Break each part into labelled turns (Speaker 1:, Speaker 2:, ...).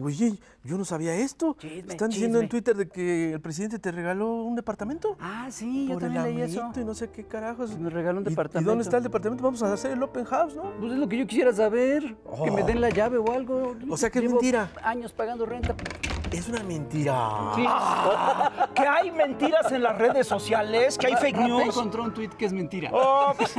Speaker 1: Oye, yo no sabía esto. Chisme, Están diciendo en Twitter de que el presidente te regaló un departamento. Ah, sí, yo también leí eso. Y no sé qué carajos. Pues me regaló un departamento. ¿Y dónde está el departamento? Vamos a hacer el open house, ¿no? Pues es lo que yo quisiera saber.
Speaker 2: Que me oh. den la llave o algo. O sea que es mentira.
Speaker 3: Años pagando renta.
Speaker 2: Es una mentira. que hay mentiras en las redes sociales, que hay fake news. encontró
Speaker 3: un tweet que es mentira.
Speaker 2: Oh, pues,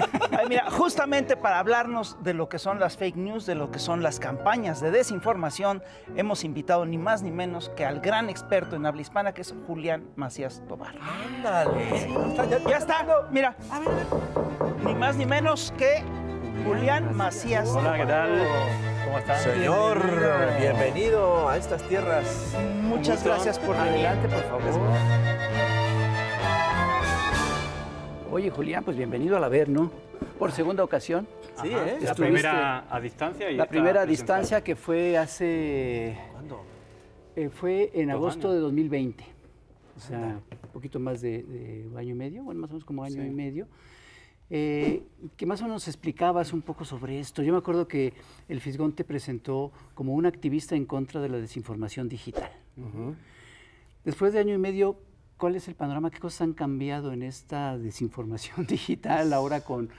Speaker 2: mira, justamente para hablarnos de lo que son las fake news, de lo que son las campañas de desinformación, hemos invitado ni más ni menos que al gran experto en habla hispana, que es Julián Macías Tobar.
Speaker 1: Ándale.
Speaker 2: ya, está, está. Mira. Ni más ni menos que Julián Macías. Hola, ¿qué tal? Señor, bienvenido, a estas tierras. Muchas
Speaker 4: gracias por adelante, por favor.
Speaker 3: Oye, Julián, pues bienvenido a La Ver, ¿no? Por segunda ocasión.
Speaker 4: Sí, es. ¿eh? La primera a distancia. Y la primera a
Speaker 3: distancia que fue hace... ¿Cuándo? Eh, fue en agosto de 2020. O sea, un poquito más de, año y medio, bueno, más o menos como año y medio. Eh, que más o menos explicabas un poco sobre esto. Yo me acuerdo que el Fisgón te presentó como un activista en contra de la desinformación digital. Después de año y medio, ¿cuál es el panorama? ¿Qué cosas han cambiado en esta desinformación digital ahora con,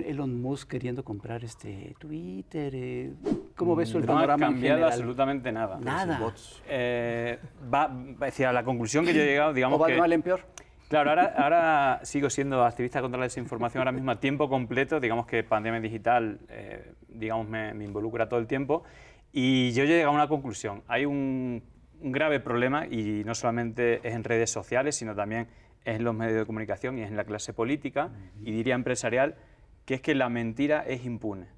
Speaker 3: Elon Musk queriendo comprar este Twitter? Eh, ¿Cómo ves el panorama? No ha cambiado absolutamente
Speaker 4: nada. Nada. Eh, va, hacia la conclusión que yo he llegado, digamos. va que, de mal en peor? Claro, ahora, sigo siendo activista contra la desinformación ahora mismo a tiempo completo, digamos que pandemia digital, eh, digamos, me, involucra todo el tiempo, y yo he llegado a una conclusión. Hay un, grave problema, y no solamente es en redes sociales, sino también en los medios de comunicación y es en la clase política, y diría empresarial, que es que la mentira es impune.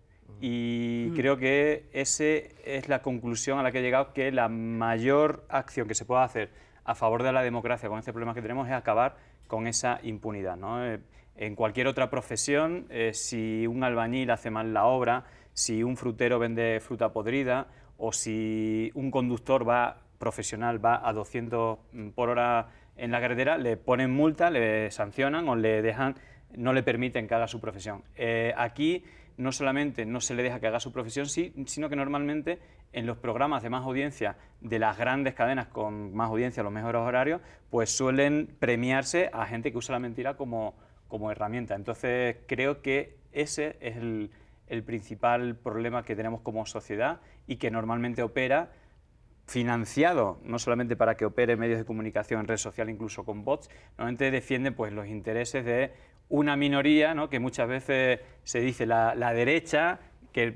Speaker 4: Y mm. creo que esa es la conclusión a la que he llegado, que la mayor acción que se pueda hacer a favor de la democracia con este problema que tenemos es acabar con esa impunidad. Eh, en cualquier otra profesión, eh, si un albañil hace mal la obra, si un frutero vende fruta podrida o si un conductor va profesional va a 200 mm, por hora en la carretera, le ponen multa, le sancionan o le dejan, no le permiten que haga su profesión. Eh, aquí no solamente no se le deja que haga su profesión, sino que normalmente en los programas de más audiencia de las grandes cadenas con más audiencia, los mejores horarios, pues suelen premiarse a gente que usa la mentira como, herramienta. Entonces creo que ese es el, principal problema que tenemos como sociedad y que normalmente opera financiado, no solamente para que opere medios de comunicación, red social, incluso con bots, normalmente defiende pues, los intereses de una minoría, ¿no? que muchas veces se dice la derecha,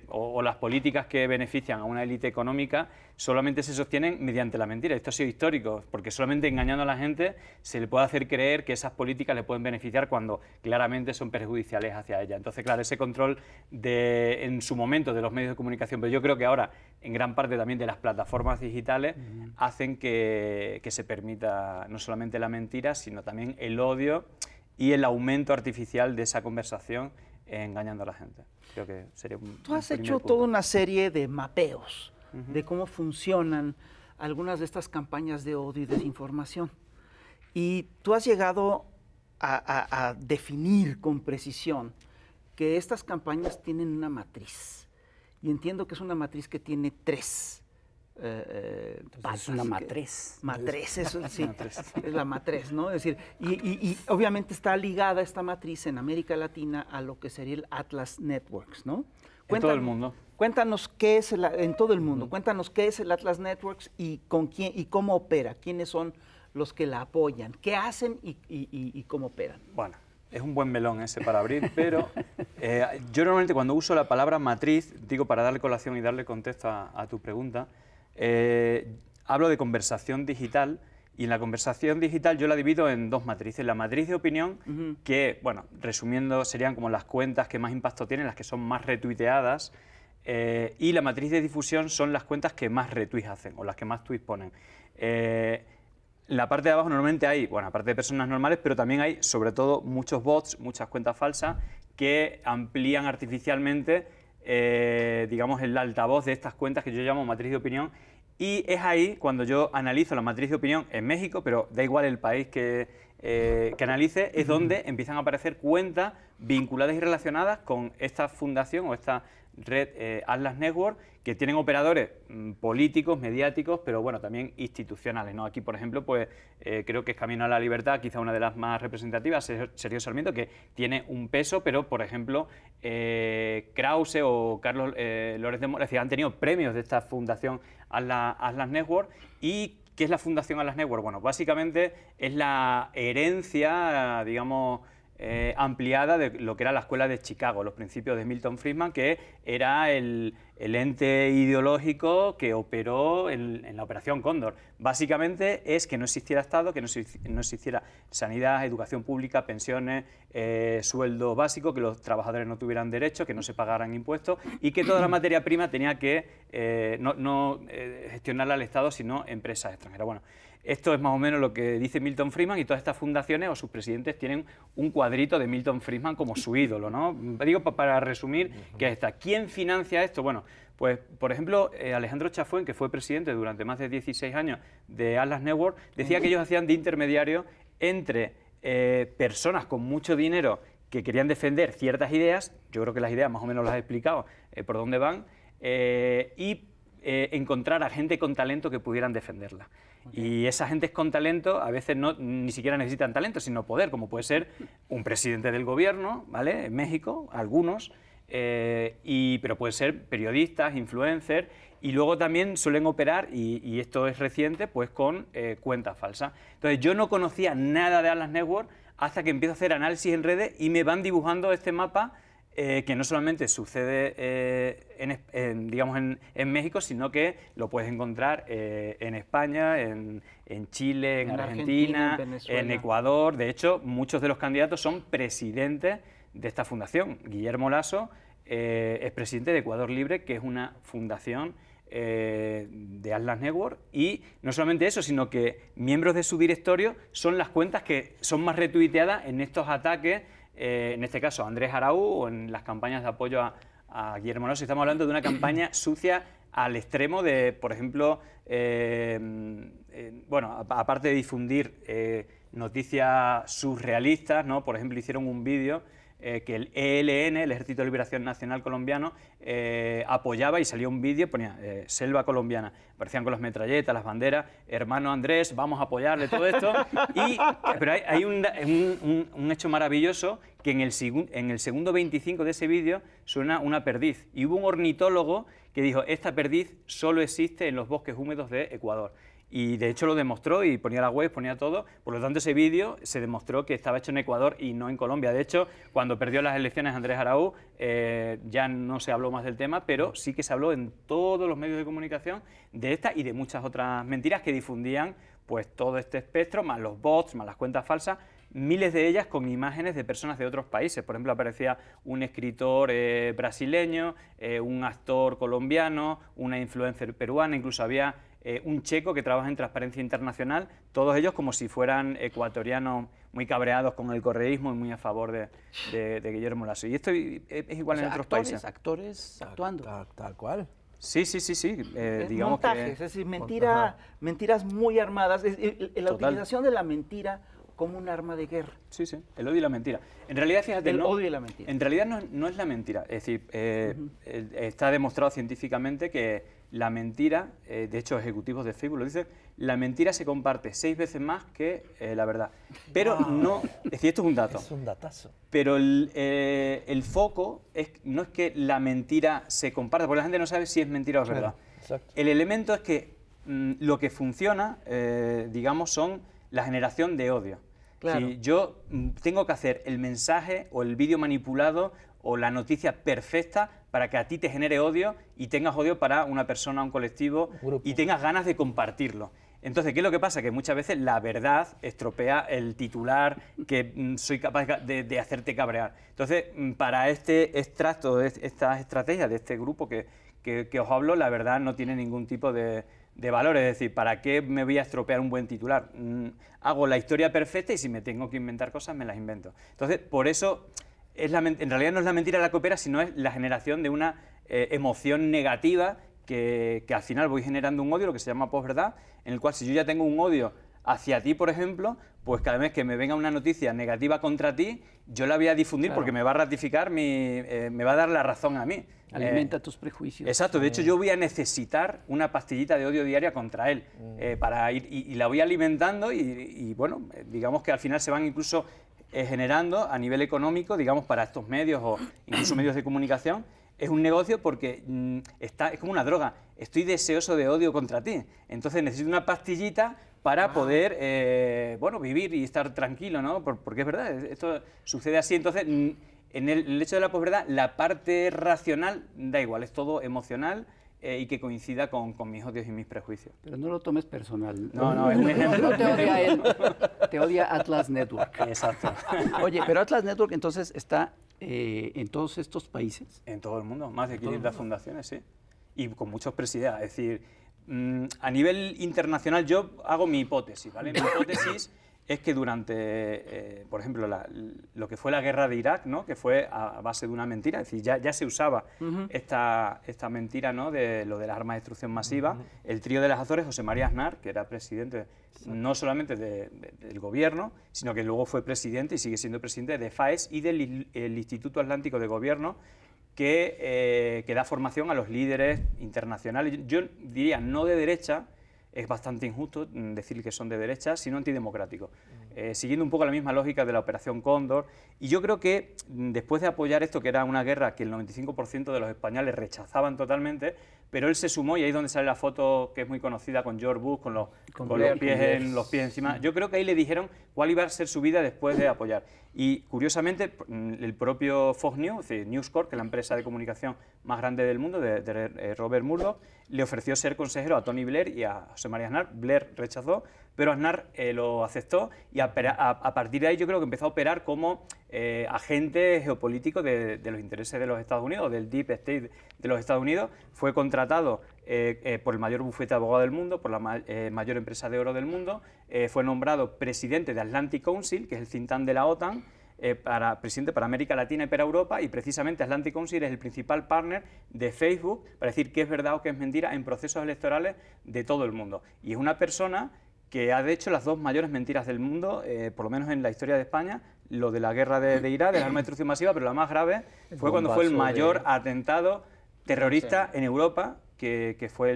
Speaker 4: o, las políticas que benefician a una élite económica solamente se sostienen mediante la mentira. Esto ha sido histórico, porque solamente engañando a la gente se le puede hacer creer que esas políticas le pueden beneficiar cuando claramente son perjudiciales hacia ella. Entonces, claro, ese control en su momento de los medios de comunicación, pero yo creo que ahora en gran parte también de las plataformas digitales hacen que se permita no solamente la mentira, sino también el odio y el aumento artificial de esa conversación eh, engañando a la gente. Tú has hecho toda
Speaker 2: una serie de mapeos de cómo funcionan algunas de estas campañas de odio y desinformación. Y tú has llegado a, a definir con precisión que estas campañas tienen una matriz. Y entiendo que es una matriz que tiene tres eh, eh, es una matriz. Matriz, eso sí. es la matriz, ¿no? Es decir, y, obviamente está ligada esta matriz en América Latina a lo que sería el Atlas Networks, ¿no? en todo el mundo. Cuéntanos qué es el, en todo el mundo. Cuéntanos qué es el Atlas Networks y con quién y cómo opera. Quiénes son los que la apoyan, qué hacen y, cómo operan. Bueno,
Speaker 4: es un buen melón ese para abrir, pero eh, yo normalmente cuando uso la palabra matriz digo para darle colación y darle contexto a, a tu pregunta. Eh, hablo de conversación digital y en la conversación digital yo la divido en dos matrices. La matriz de opinión, que, bueno, resumiendo, serían como las cuentas que más impacto tienen, las que son más retuiteadas. Eh, y la matriz de difusión son las cuentas que más retweets hacen o las que más tweets ponen. Eh, la parte de abajo normalmente hay, bueno, aparte de personas normales, pero también hay sobre todo muchos bots, muchas cuentas falsas que amplían artificialmente eh, digamos, el altavoz de estas cuentas que yo llamo matriz de opinión. Y es ahí cuando yo analizo la matriz de opinión en México, pero da igual el país que, eh, que analice, es donde empiezan a aparecer cuentas vinculadas y relacionadas con esta fundación o esta red eh, Atlas Network, que tienen operadores mm, políticos, mediáticos, pero bueno, también institucionales. ¿no? Aquí, por ejemplo, pues eh, creo que es Camino a la Libertad, quizá una de las más representativas, Sergio Sarmiento, que tiene un peso, pero por ejemplo, eh, Krause o Carlos Lórez de Mora, han tenido premios de esta fundación Atlas, Atlas Network y ¿Qué es la Fundación Atlas Network? Bueno, básicamente es la herencia, digamos, eh, ampliada de lo que era la escuela de Chicago, los principios de Milton Friedman, que era el, ente ideológico que operó en, la operación Cóndor. Básicamente es que no existiera Estado, que no, existiera sanidad, educación pública, pensiones, eh, sueldo básico, que los trabajadores no tuvieran derechos, que no se pagaran impuestos y que toda la materia prima tenía que eh, no, gestionarla el Estado, sino empresas extranjeras. Bueno, esto es más o menos lo que dice Milton Friedman y todas estas fundaciones o sus presidentes tienen un cuadrito de Milton Friedman como su ídolo, ¿no? Digo para resumir que está. ¿Quién financia esto? Bueno, pues, por ejemplo, eh, Alejandro Chafuen, que fue presidente durante más de 16 años de Atlas Network, decía que ellos hacían de intermediario entre eh, personas con mucho dinero que querían defender ciertas ideas, yo creo que las ideas más o menos las he explicado eh, por dónde van, y eh, encontrar a gente con talento que pudieran defenderla. Y esa gente con talento a veces no, ni siquiera necesitan talento, sino poder, como puede ser un presidente del gobierno, ¿vale? En México, algunos, eh, y, pero puede ser periodistas, influencers, y luego también suelen operar, y, esto es reciente, pues con eh, cuentas falsas. Entonces yo no conocía nada de Atlas Network hasta que empiezo a hacer análisis en redes y me van dibujando este mapa eh, que no solamente sucede eh, en, digamos en, México, sino que lo puedes encontrar eh, en España, en, Chile, en, Argentina, en Ecuador. De hecho, muchos de los candidatos son presidentes de esta fundación. Guillermo Lasso es presidente de Ecuador Libre, que es una fundación de Atlas Network y no solamente eso, sino que miembros de su directorio son las cuentas que son más retuiteadas en estos ataques eh, en este caso Andrés Arau, o en las campañas de apoyo a, Guillermo Lasso. Estamos hablando de una campaña sucia al extremo de, por ejemplo, eh, eh, bueno, aparte de difundir noticias surrealistas, ¿no? por ejemplo, hicieron un vídeo eh, que el ELN, el Ejército de Liberación Nacional Colombiano, eh, apoyaba y salió un vídeo, ponía eh, selva colombiana, aparecían con las metralletas, las banderas, hermano Andrés, vamos a apoyarle todo esto. pero hay, un, hecho maravilloso que en el, en el segundo 25 de ese vídeo suena una perdiz. Y hubo un ornitólogo que dijo, esta perdiz solo existe en los bosques húmedos de Ecuador y de hecho lo demostró y ponía la web, ponía todo. Por lo tanto, ese vídeo se demostró que estaba hecho en Ecuador y no en Colombia. De hecho, cuando perdió las elecciones Andrés Araú, eh, ya no se habló más del tema, pero sí que se habló en todos los medios de comunicación de esta y de muchas otras mentiras que difundían pues todo este espectro, más los bots, más las cuentas falsas, miles de ellas con imágenes de personas de otros países. Por ejemplo, aparecía un escritor eh, brasileño, eh, un actor colombiano, una influencer peruana, incluso había eh, un checo que trabaja en Transparencia Internacional, todos ellos como si fueran ecuatorianos muy cabreados con el correísmo y muy a favor de, Guillermo Lasso. Y esto e, es, igual en otros países. Actores actuando. Tal, cual. Sí, sí, sí, sí. Eh, digamos es mentira,
Speaker 2: mentiras muy armadas.
Speaker 4: la utilización
Speaker 2: de la mentira como un arma de guerra. Sí, sí,
Speaker 4: el odio y la mentira. En realidad, fíjate, el odio y la mentira. En realidad no, es la mentira. Es decir, eh, está demostrado científicamente que la mentira, eh, de hecho ejecutivos de Facebook lo dicen, la mentira se comparte seis veces más que eh, la verdad. Pero no, es decir, esto es un dato. Es un datazo. Pero el, eh, foco es, no es que la mentira se comparte, porque la gente no sabe si es mentira o verdad. El elemento es que mm, lo que funciona, digamos, son la generación de odio. Si yo mm, tengo que hacer el mensaje o el vídeo manipulado o la noticia perfecta para que a ti te genere odio y tengas odio para una persona, un colectivo y tengas ganas de compartirlo. Entonces, ¿qué es lo que pasa? Que muchas veces la verdad estropea el titular que mm, soy capaz de, hacerte cabrear. Entonces, mm, para este extracto, estas estrategias de este grupo que, os hablo, la verdad no tiene ningún tipo de, de valor. Es decir, ¿para qué me voy a estropear un buen titular? Mm, hago la historia perfecta y si me tengo que inventar cosas, me las invento. Entonces, por eso es en realidad no es la mentira la que opera, sino es la generación de una eh, emoción negativa que, al final voy generando un odio, lo que se llama posverdad, en el cual si yo ya tengo un odio hacia ti, por ejemplo, pues cada vez que me venga una noticia negativa contra ti, yo la voy a difundir porque me va a ratificar, mi, eh, me va a dar la razón a mí. Alimenta eh, tus prejuicios. Exacto, de hecho yo voy a necesitar una pastillita de odio diaria contra él mm. para ir, y, la voy alimentando y, bueno, digamos que al final se van incluso eh, generando a nivel económico, digamos, para estos medios o incluso medios de comunicación, es un negocio porque mm, está, es como una droga. Estoy deseoso de odio contra ti. Entonces necesito una pastillita para ah. poder eh, bueno, vivir y estar tranquilo, ¿no? porque es verdad, esto sucede así. Entonces, mm, en el, el hecho de la posverdad, la parte racional da igual, es todo emocional eh, y que coincida con, mis odios y mis prejuicios. Pero no lo tomes personal. No, no, es un ejemplo. No te odia él, te odia Atlas Network. Exacto. Oye, pero Atlas Network entonces está eh, en todos estos países. En todo el mundo, más de 500 fundaciones, sí. Y con muchos presidentes, es decir, mm, a nivel internacional yo hago mi hipótesis, ¿vale? Mi hipótesis es que durante, eh, por ejemplo, lo que fue la guerra de Irak, ¿no? que fue a, base de una mentira, es decir, ya, ya se usaba esta, esta mentira ¿no? de lo de las armas de destrucción masiva. El trío de las Azores, José María Aznar, que era presidente no solamente del gobierno, sino que luego fue presidente y sigue siendo presidente de FAES y del Instituto Atlántico de Gobierno, que, eh, que da formación a los líderes internacionales, yo diría no de derecha, es bastante injusto mm, decir que son de derecha, sino antidemocrático. Mm. Eh, siguiendo un poco la misma lógica de la Operación Cóndor, y yo creo que mm, después de apoyar esto, que era una guerra que el 95% de los españoles rechazaban totalmente, pero él se sumó y ahí es donde sale la foto que es muy conocida con George Bush, con los, pies, en, los pies encima. Mm. Yo creo que ahí le dijeron cuál iba a ser su vida después de apoyar. Y curiosamente, mm, el propio Fox News, News Corp, que es la empresa de comunicación más grande del mundo, de, de eh, Robert Murdoch, le ofreció ser consejero a Tony Blair y a José María Aznar. Blair rechazó, pero Aznar eh, lo aceptó y a, partir de ahí yo creo que empezó a operar como eh, agente geopolítico de, los intereses de los Estados Unidos, del Deep State de los Estados Unidos. Fue contratado eh, por el mayor bufete de abogados del mundo, por la mayor empresa de oro del mundo. fue nombrado presidente de Atlantic Council, que es el cintán de la OTAN. presidente para América Latina y para Europa y precisamente Atlantic Council es el principal partner de Facebook para decir qué es verdad o qué es mentira en procesos electorales de todo el mundo. Y es una persona que ha hecho las dos mayores mentiras del mundo, eh, por lo menos en la historia de España, lo de la guerra de, Irak, de la arma de destrucción masiva, pero la más grave fue cuando fue el mayor atentado
Speaker 5: terrorista en
Speaker 4: Europa, que, fue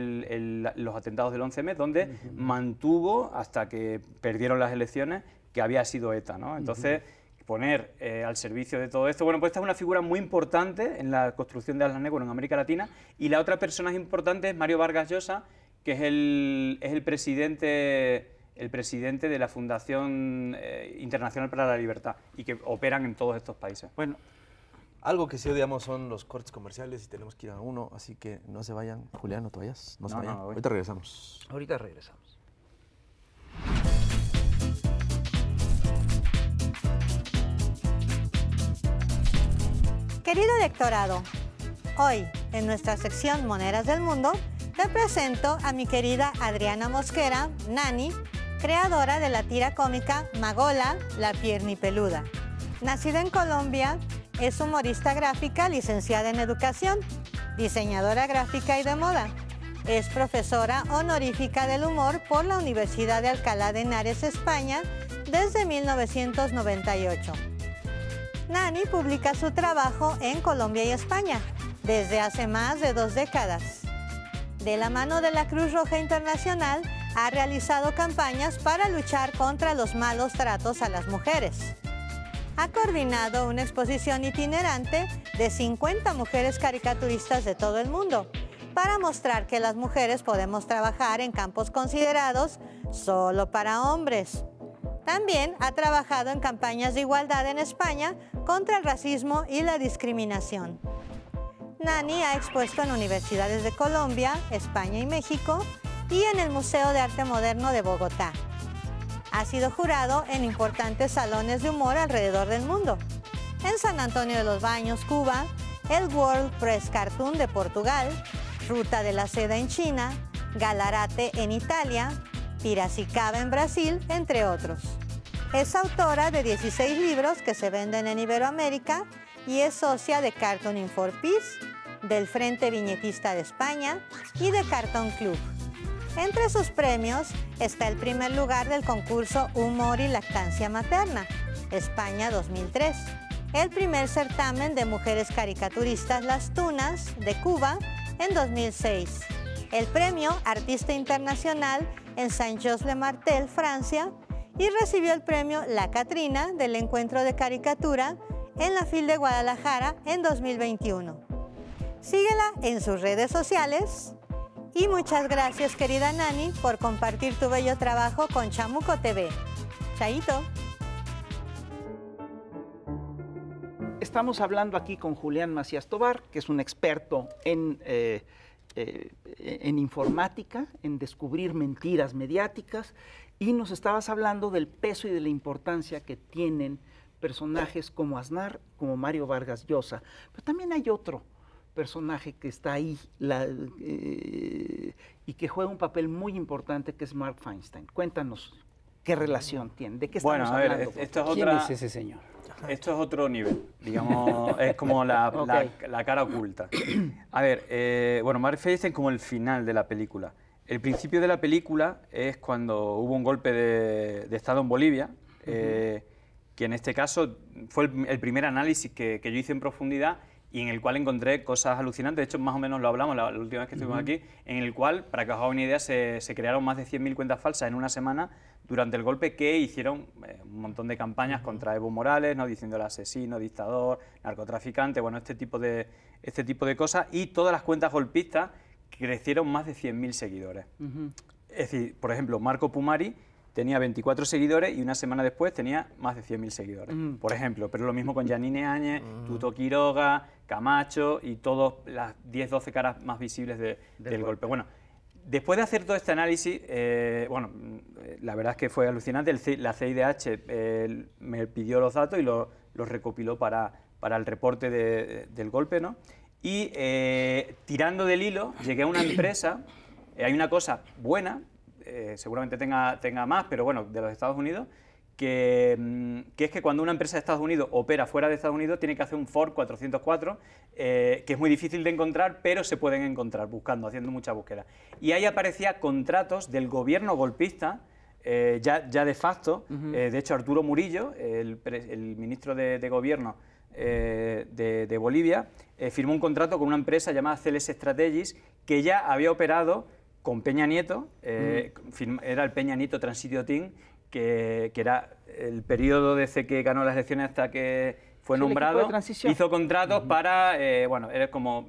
Speaker 4: los atentados del 11 mes, donde mantuvo hasta que perdieron las elecciones que había sido ETA. ¿no? Entonces, poner eh, al servicio de todo esto, bueno, pues esta es una figura muy importante en la construcción de Alas Negro en América Latina, y la otra persona importante es Mario Vargas Llosa, que es el, presidente el presidente de la Fundación eh, Internacional para la Libertad y que operan en todos estos países. Bueno,
Speaker 1: algo que sí odiamos son los cortes comerciales y tenemos que ir a uno, así que no se vayan. Julián, no te vayas, no, se vayan. Ahorita regresamos.
Speaker 2: Ahorita regresamos.
Speaker 5: Querido electorado, hoy en nuestra sección Monedas del Mundo, te presento a mi querida Adriana Mosquera, Nani, creadora de la tira cómica Magola, la pierni peluda. Nacida en Colombia, es humorista gráfica, licenciada en educación, diseñadora gráfica y de moda. Es profesora honorífica del humor por la Universidad de Alcalá de Henares, España, desde 1998. Nani publica su trabajo en Colombia y España desde hace más de dos décadas de la mano de la Cruz Roja Internacional, ha realizado campañas para luchar contra los malos tratos a las mujeres. Ha coordinado una exposición itinerante de 50 mujeres caricaturistas de todo el mundo para mostrar que las mujeres podemos trabajar en campos considerados solo para hombres. También ha trabajado en campañas de igualdad en España contra el racismo y la discriminación. Nani ha expuesto en universidades de Colombia, España y México y en el Museo de Arte Moderno de Bogotá. Ha sido jurado en importantes salones de humor alrededor del mundo. En San Antonio de los Baños, Cuba, el World Press Cartoon de Portugal, Ruta de la Seda en China, Galarate en Italia, Piracicaba en Brasil, entre otros. Es autora de 16 libros que se venden en Iberoamérica y es socia de Cartoon for Peace, del Frente Viñetista de España y de Carton Club. Entre sus premios está el primer lugar del concurso Humor y Lactancia Materna, España 2003, el primer certamen de mujeres caricaturistas Las Tunas de Cuba en 2006, el premio Artista Internacional en Saint-Jos-le-Martel, Francia, y recibió el premio La Catrina del Encuentro de Caricatura en la FIL de Guadalajara en 2021. Síguela en sus redes sociales y muchas gracias querida Nani por compartir tu bello trabajo con Chamuco TV. Chaito.
Speaker 2: Estamos hablando aquí con Julián Macías Tobar, que es un experto en, eh, eh, en informática, en descubrir mentiras mediáticas, y nos estabas hablando del peso y de la importancia que tienen personajes como Aznar, como Mario Vargas Llosa. Pero también hay otro personaje que está ahí
Speaker 4: eh,
Speaker 2: y que juega un papel muy importante que es Mark Feinstein. Cuéntanos qué relación tiene, de qué estamos bueno, a ver, Esto es otra, ¿Quién es ese señor?
Speaker 4: Esto es otro nivel, digamos, es como la, cara oculta. A ver, eh, bueno, Mark Feinstein como el final de la película. El principio de la película es cuando hubo un golpe de, Estado en Bolivia que en este caso fue el, primer análisis que, que, yo hice en profundidad y en el cual encontré cosas alucinantes, de hecho más o menos lo hablamos la, última vez que estuvimos aquí, en el cual, para que os hagáis una idea, se, se crearon más de 100.000 cuentas falsas en una semana durante el golpe que hicieron eh, un montón de campañas contra Evo Morales, no diciendo el asesino, dictador, narcotraficante, bueno, este tipo de, este tipo de cosas, y todas las cuentas golpistas crecieron más de 100.000 seguidores. Es decir, por ejemplo, Marco Pumari tenía 24 seguidores y una semana después tenía más de 100.000 seguidores, mm. por ejemplo. Pero lo mismo con Janine Áñez, mm. Tuto Quiroga, Camacho y todas las 10, 12 caras más visibles del, golpe. Bueno, después de hacer todo este análisis, eh, bueno, eh, la verdad es que fue alucinante. El la CIDH me pidió los datos y los recopiló para, para el reporte del golpe, ¿no? Y eh, tirando del hilo, llegué a una empresa. hay una cosa buena eh, seguramente tenga, tenga más, pero bueno, de los Estados Unidos, mm, que, es que cuando una empresa de Estados Unidos opera fuera de Estados Unidos tiene que hacer un Ford 404, eh, que es muy difícil de encontrar, pero se pueden encontrar buscando, haciendo mucha búsqueda. Y ahí aparecía contratos del gobierno golpista, eh, ya, ya, de facto, de hecho Arturo Murillo, el, el ministro de, Gobierno de, Bolivia, firmó un contrato con una empresa llamada Celes Strategies, que ya había operado con Peña Nieto, eh, mm. era el Peña Nieto Transitio Team, que, era el periodo desde que ganó las elecciones hasta que fue nombrado, hizo contratos para, eh, bueno, eres como,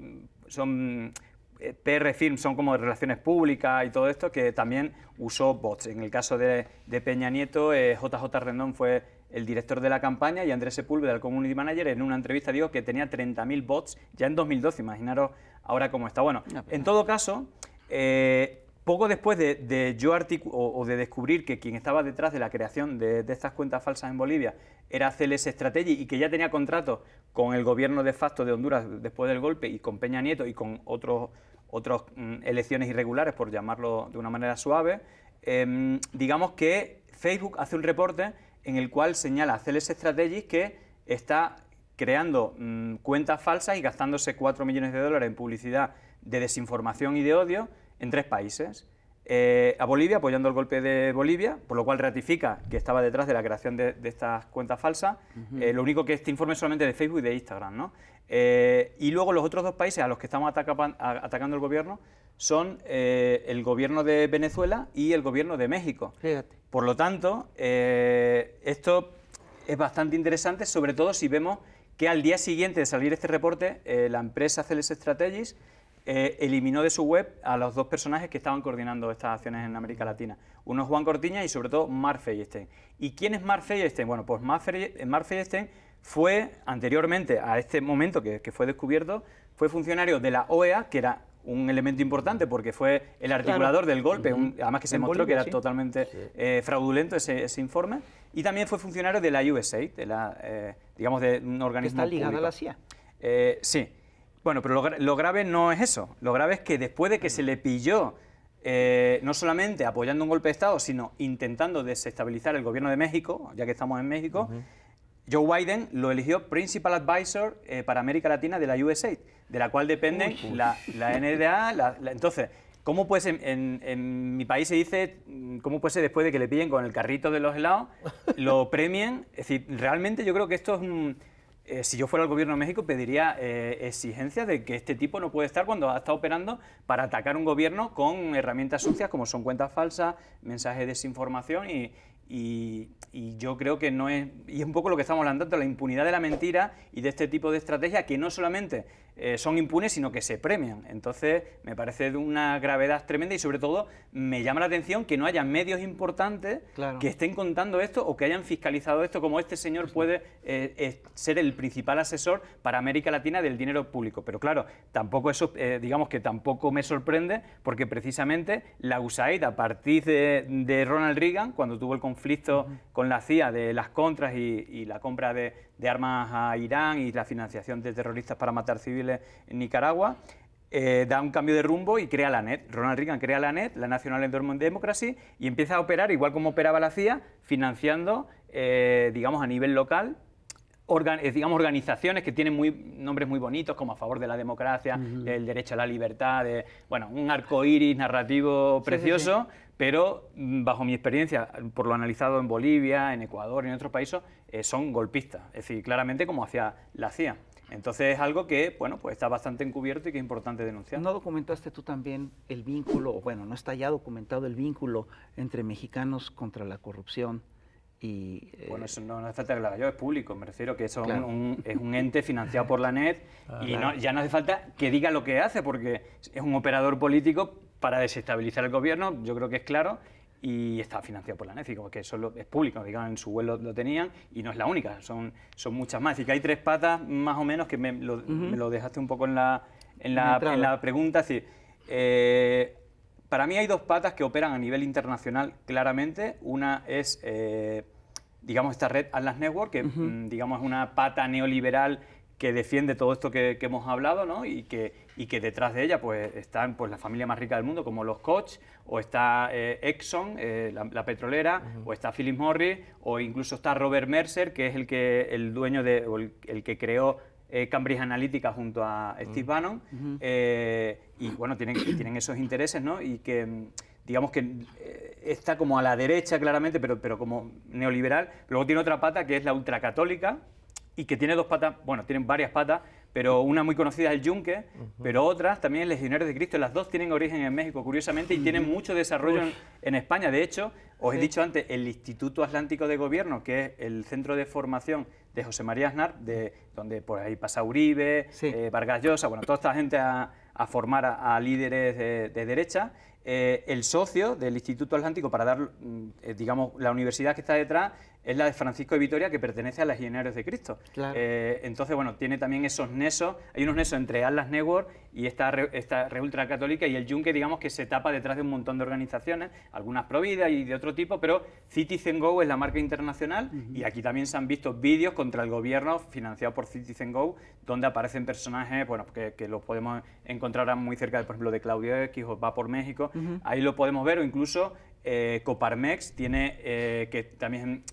Speaker 4: son eh, PR Firm, son como relaciones públicas y todo esto, que también usó bots. En el caso de, de Peña Nieto, JJ Rendón fue el director de la campaña y Andrés Sepúlveda, el community manager, en una entrevista dijo que tenía 30.000 bots ya en 2012, imaginaros ahora cómo está. Bueno, en todo caso, eh, poco después de, yo o, o, de descubrir que quien estaba detrás de la creación de, estas cuentas falsas en Bolivia era CLS Strategy y que ya tenía contrato con el gobierno de facto de Honduras después del golpe y con Peña Nieto y con otros otras mm, elecciones irregulares, por llamarlo de una manera suave, em, digamos que Facebook hace un reporte en el cual señala a CLS Strategy que está creando mm, cuentas falsas y gastándose 4 millones de dólares en publicidad de desinformación y de odio en tres países. Eh, a Bolivia, apoyando el golpe de Bolivia, por lo cual ratifica que estaba detrás de la creación de, estas cuentas falsas. Eh, lo único que este informe es solamente de Facebook y de Instagram. ¿no? Eh, y luego los otros dos países a los que estamos atacando el gobierno son el gobierno de Venezuela y el gobierno de México. Por lo tanto, esto es bastante interesante, sobre todo si vemos que al día siguiente de salir este reporte, la empresa Celes Strategies eh, eliminó de su web a los dos personajes que estaban coordinando estas acciones en América Latina. Uno es Juan Cortiña y sobre todo Mark Feyestein. ¿Y quién es Mar Feyestein? Bueno, pues Mark Feyestein eh, fue, anteriormente a este momento que, fue descubierto, fue funcionario de la OEA, que era un elemento importante porque fue el articulador del golpe, además que se mostró que era totalmente eh, fraudulento ese, informe, y también fue funcionario de la USAID, de la, digamos de un organismo... ¿Está ligada a la CIA? sí. Bueno, pero lo, grave no es eso. Lo grave es que después de que se le pilló eh, no solamente apoyando un golpe de Estado, sino intentando desestabilizar el gobierno de México, ya que estamos en México, Joe Biden lo eligió Principal Advisor eh, para América Latina de la USAID, de la cual depende La, NDA. entonces, ¿cómo puede ser? en, en, mi país se dice, mm, cómo puede ser después de que le pillen con el carrito de los helados, lo premien? Es decir, realmente yo creo que esto es un eh, si yo fuera el gobierno de México, pediría eh, exigencias de que este tipo no puede estar cuando ha estado operando para atacar un gobierno con herramientas sucias como son cuentas falsas, mensajes de desinformación y, yo creo que no es, y es un poco lo que estamos hablando, la impunidad de la mentira y de este tipo de estrategia que no solamente eh, son impunes, sino que se premian. Entonces, me parece de una gravedad tremenda y sobre todo me llama la atención que no haya medios importantes que estén contando esto o que hayan fiscalizado esto, como este señor puede eh, eh, ser el principal asesor para América Latina del dinero público. Pero claro, tampoco eso, digamos que tampoco me sorprende, porque precisamente la USAID, a partir de, Ronald Reagan, cuando tuvo el conflicto con la CIA de las contras y la compra de, de armas a Irán y la financiación de terroristas para matar civiles en Nicaragua, eh, da un cambio de rumbo y crea la NET. Ronald Reagan crea la NET, la National Endowment Democracy, y empieza a operar igual como operaba la CIA, financiando, eh, digamos, a nivel local. Eh, digamos, organizaciones que tienen muy, nombres muy bonitos, como a favor de la democracia, el derecho a la libertad, de, bueno, un arco iris narrativo precioso, pero mm, bajo mi experiencia, por lo analizado en Bolivia, en Ecuador y en otros países, eh, son golpistas, es decir, claramente como hacía la CIA. Entonces es algo que, bueno, pues está bastante encubierto y que es importante denunciar. ¿No documentaste tú
Speaker 2: también el vínculo, o bueno, no está ya documentado el vínculo entre mexicanos contra la
Speaker 4: corrupción? Y, eh, bueno, eso no, hace que yo, es público, me refiero que eso es un ente financiado por la NET ah, y ya no hace falta que diga lo que hace porque es un operador político para desestabilizar el gobierno, yo creo que es claro, y está financiado por la NEF, porque que solo es público, digamos, en su vuelo lo, tenían y no es la única, son, son muchas más. y que hay tres patas más o menos que me lo, dejaste un poco en la, en la, pregunta. Es eh, para mí hay dos patas que operan a nivel internacional claramente. Una es, eh, digamos, esta red Atlas Network, que mm, digamos es una pata neoliberal que defiende todo esto que, hemos hablado ¿no? y, que, que detrás de ella pues, están pues, la familia más rica del mundo como los Koch o está eh, Exxon, eh, la, petrolera, o está Philip Morris o incluso está Robert Mercer que es el, que, el dueño de, el, que creó eh, Cambridge Analytica junto a Steve mm. Bannon y bueno, tienen, tienen esos intereses, ¿no? Y que mm, digamos que está como a la derecha claramente, pero, pero como neoliberal. Luego tiene otra pata que es la ultracatólica, y que tiene dos patas, bueno, tienen varias patas, pero una muy conocida es el yunque, pero otras también legionarios de Cristo. Las dos tienen origen en México, curiosamente, y tienen mucho desarrollo en, España. De hecho, os he dicho antes, el Instituto Atlántico de Gobierno, que es el centro de formación de José María Aznar, de, donde por pues, ahí pasa Uribe, eh, Vargas Llosa, bueno, toda esta gente a, formar a, líderes de, derecha. Eh, el socio del Instituto Atlántico para dar, mm, eh, digamos, la universidad que está detrás es la de Francisco de Vitoria, que pertenece a las Legionarios de Cristo. Eh, entonces, bueno, tiene también esos nesos, hay unos nesos entre Atlas Network y esta, re, esta ultracatólica y el Yunque, digamos, que se tapa detrás de un montón de organizaciones, algunas providas y de otro tipo, pero Citizen Go es la marca internacional y aquí también se han visto vídeos contra el gobierno financiado por Citizen Go, donde aparecen personajes, bueno, que, los podemos encontrar muy cerca, por ejemplo, de Claudio X o Va por México, ahí lo podemos ver, o incluso eh, Coparmex tiene, eh, que también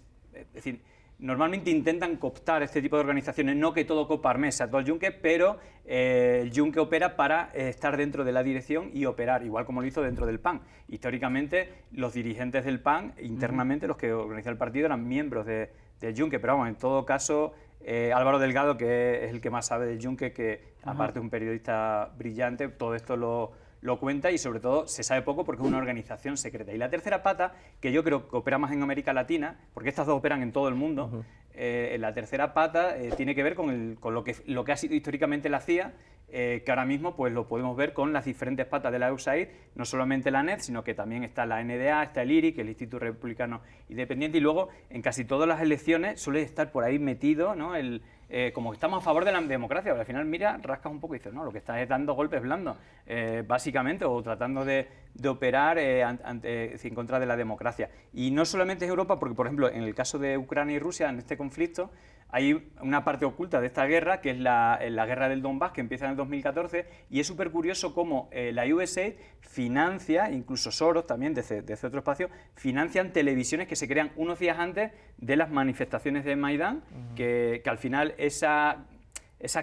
Speaker 4: es decir, normalmente intentan cooptar este tipo de organizaciones, no que todo cooparmese mesa, todo el yunque, pero el eh, yunque opera para eh, estar dentro de la dirección y operar, igual como lo hizo dentro del PAN. Históricamente, los dirigentes del PAN, internamente, los que organizan el partido, eran miembros de, del yunque, pero vamos, en todo caso, eh, Álvaro Delgado, que es el que más sabe del yunque, que aparte es un periodista brillante, todo esto lo lo cuenta y sobre todo se sabe poco porque es una organización secreta. Y la tercera pata, que yo creo que opera más en América Latina, porque estas dos operan en todo el mundo, eh, la tercera pata eh, tiene que ver con, lo, que, lo que ha sido históricamente la CIA eh, que ahora mismo pues lo podemos ver con las diferentes patas de la USAID, no solamente la NED, sino que también está la NDA, está el IRI, que es el Instituto Republicano Independiente, y luego en casi todas las elecciones suele estar por ahí metido ¿no? el, eh, como estamos a favor de la democracia, pero al final mira, rascas un poco y dices, no, lo que estás es dando golpes blandos, eh, básicamente, o tratando de, operar eh, en contra de la democracia. Y no solamente es Europa, porque por ejemplo, en el caso de Ucrania y Rusia, en este conflicto, hay una parte oculta de esta guerra, que es la, eh, guerra del Donbass, que empieza en el 2014, y es súper curioso cómo eh, la USA financia, incluso Soros también, desde, otro espacio, financian televisiones que se crean unos días antes de las manifestaciones de Maidán, que, al final esa,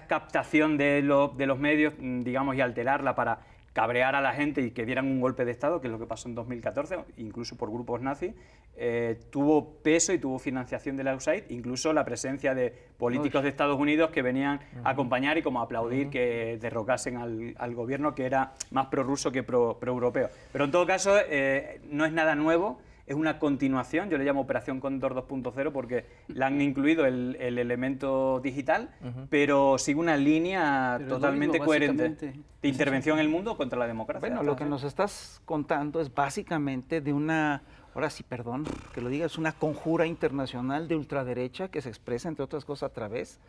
Speaker 4: captación de, de los medios, mm, digamos, y alterarla para cabrear a la gente y que dieran un golpe de Estado, que es lo que pasó en 2014, incluso por grupos nazis, eh, tuvo peso y tuvo financiación de la USAID, incluso la presencia de políticos de Estados Unidos que venían a acompañar y como a aplaudir que derrocasen al, gobierno que era más prorruso que pro, Pero en todo caso, eh, no es nada nuevo es una continuación, yo le llamo Operación Condor 2.0 porque la han incluido el, elemento digital, pero sigue una línea totalmente coherente de intervención en el mundo contra la democracia.
Speaker 2: Bueno, lo que nos estás contando es básicamente de una ahora sí, perdón, que lo diga, es una conjura internacional de ultraderecha que se expresa, entre otras cosas, a través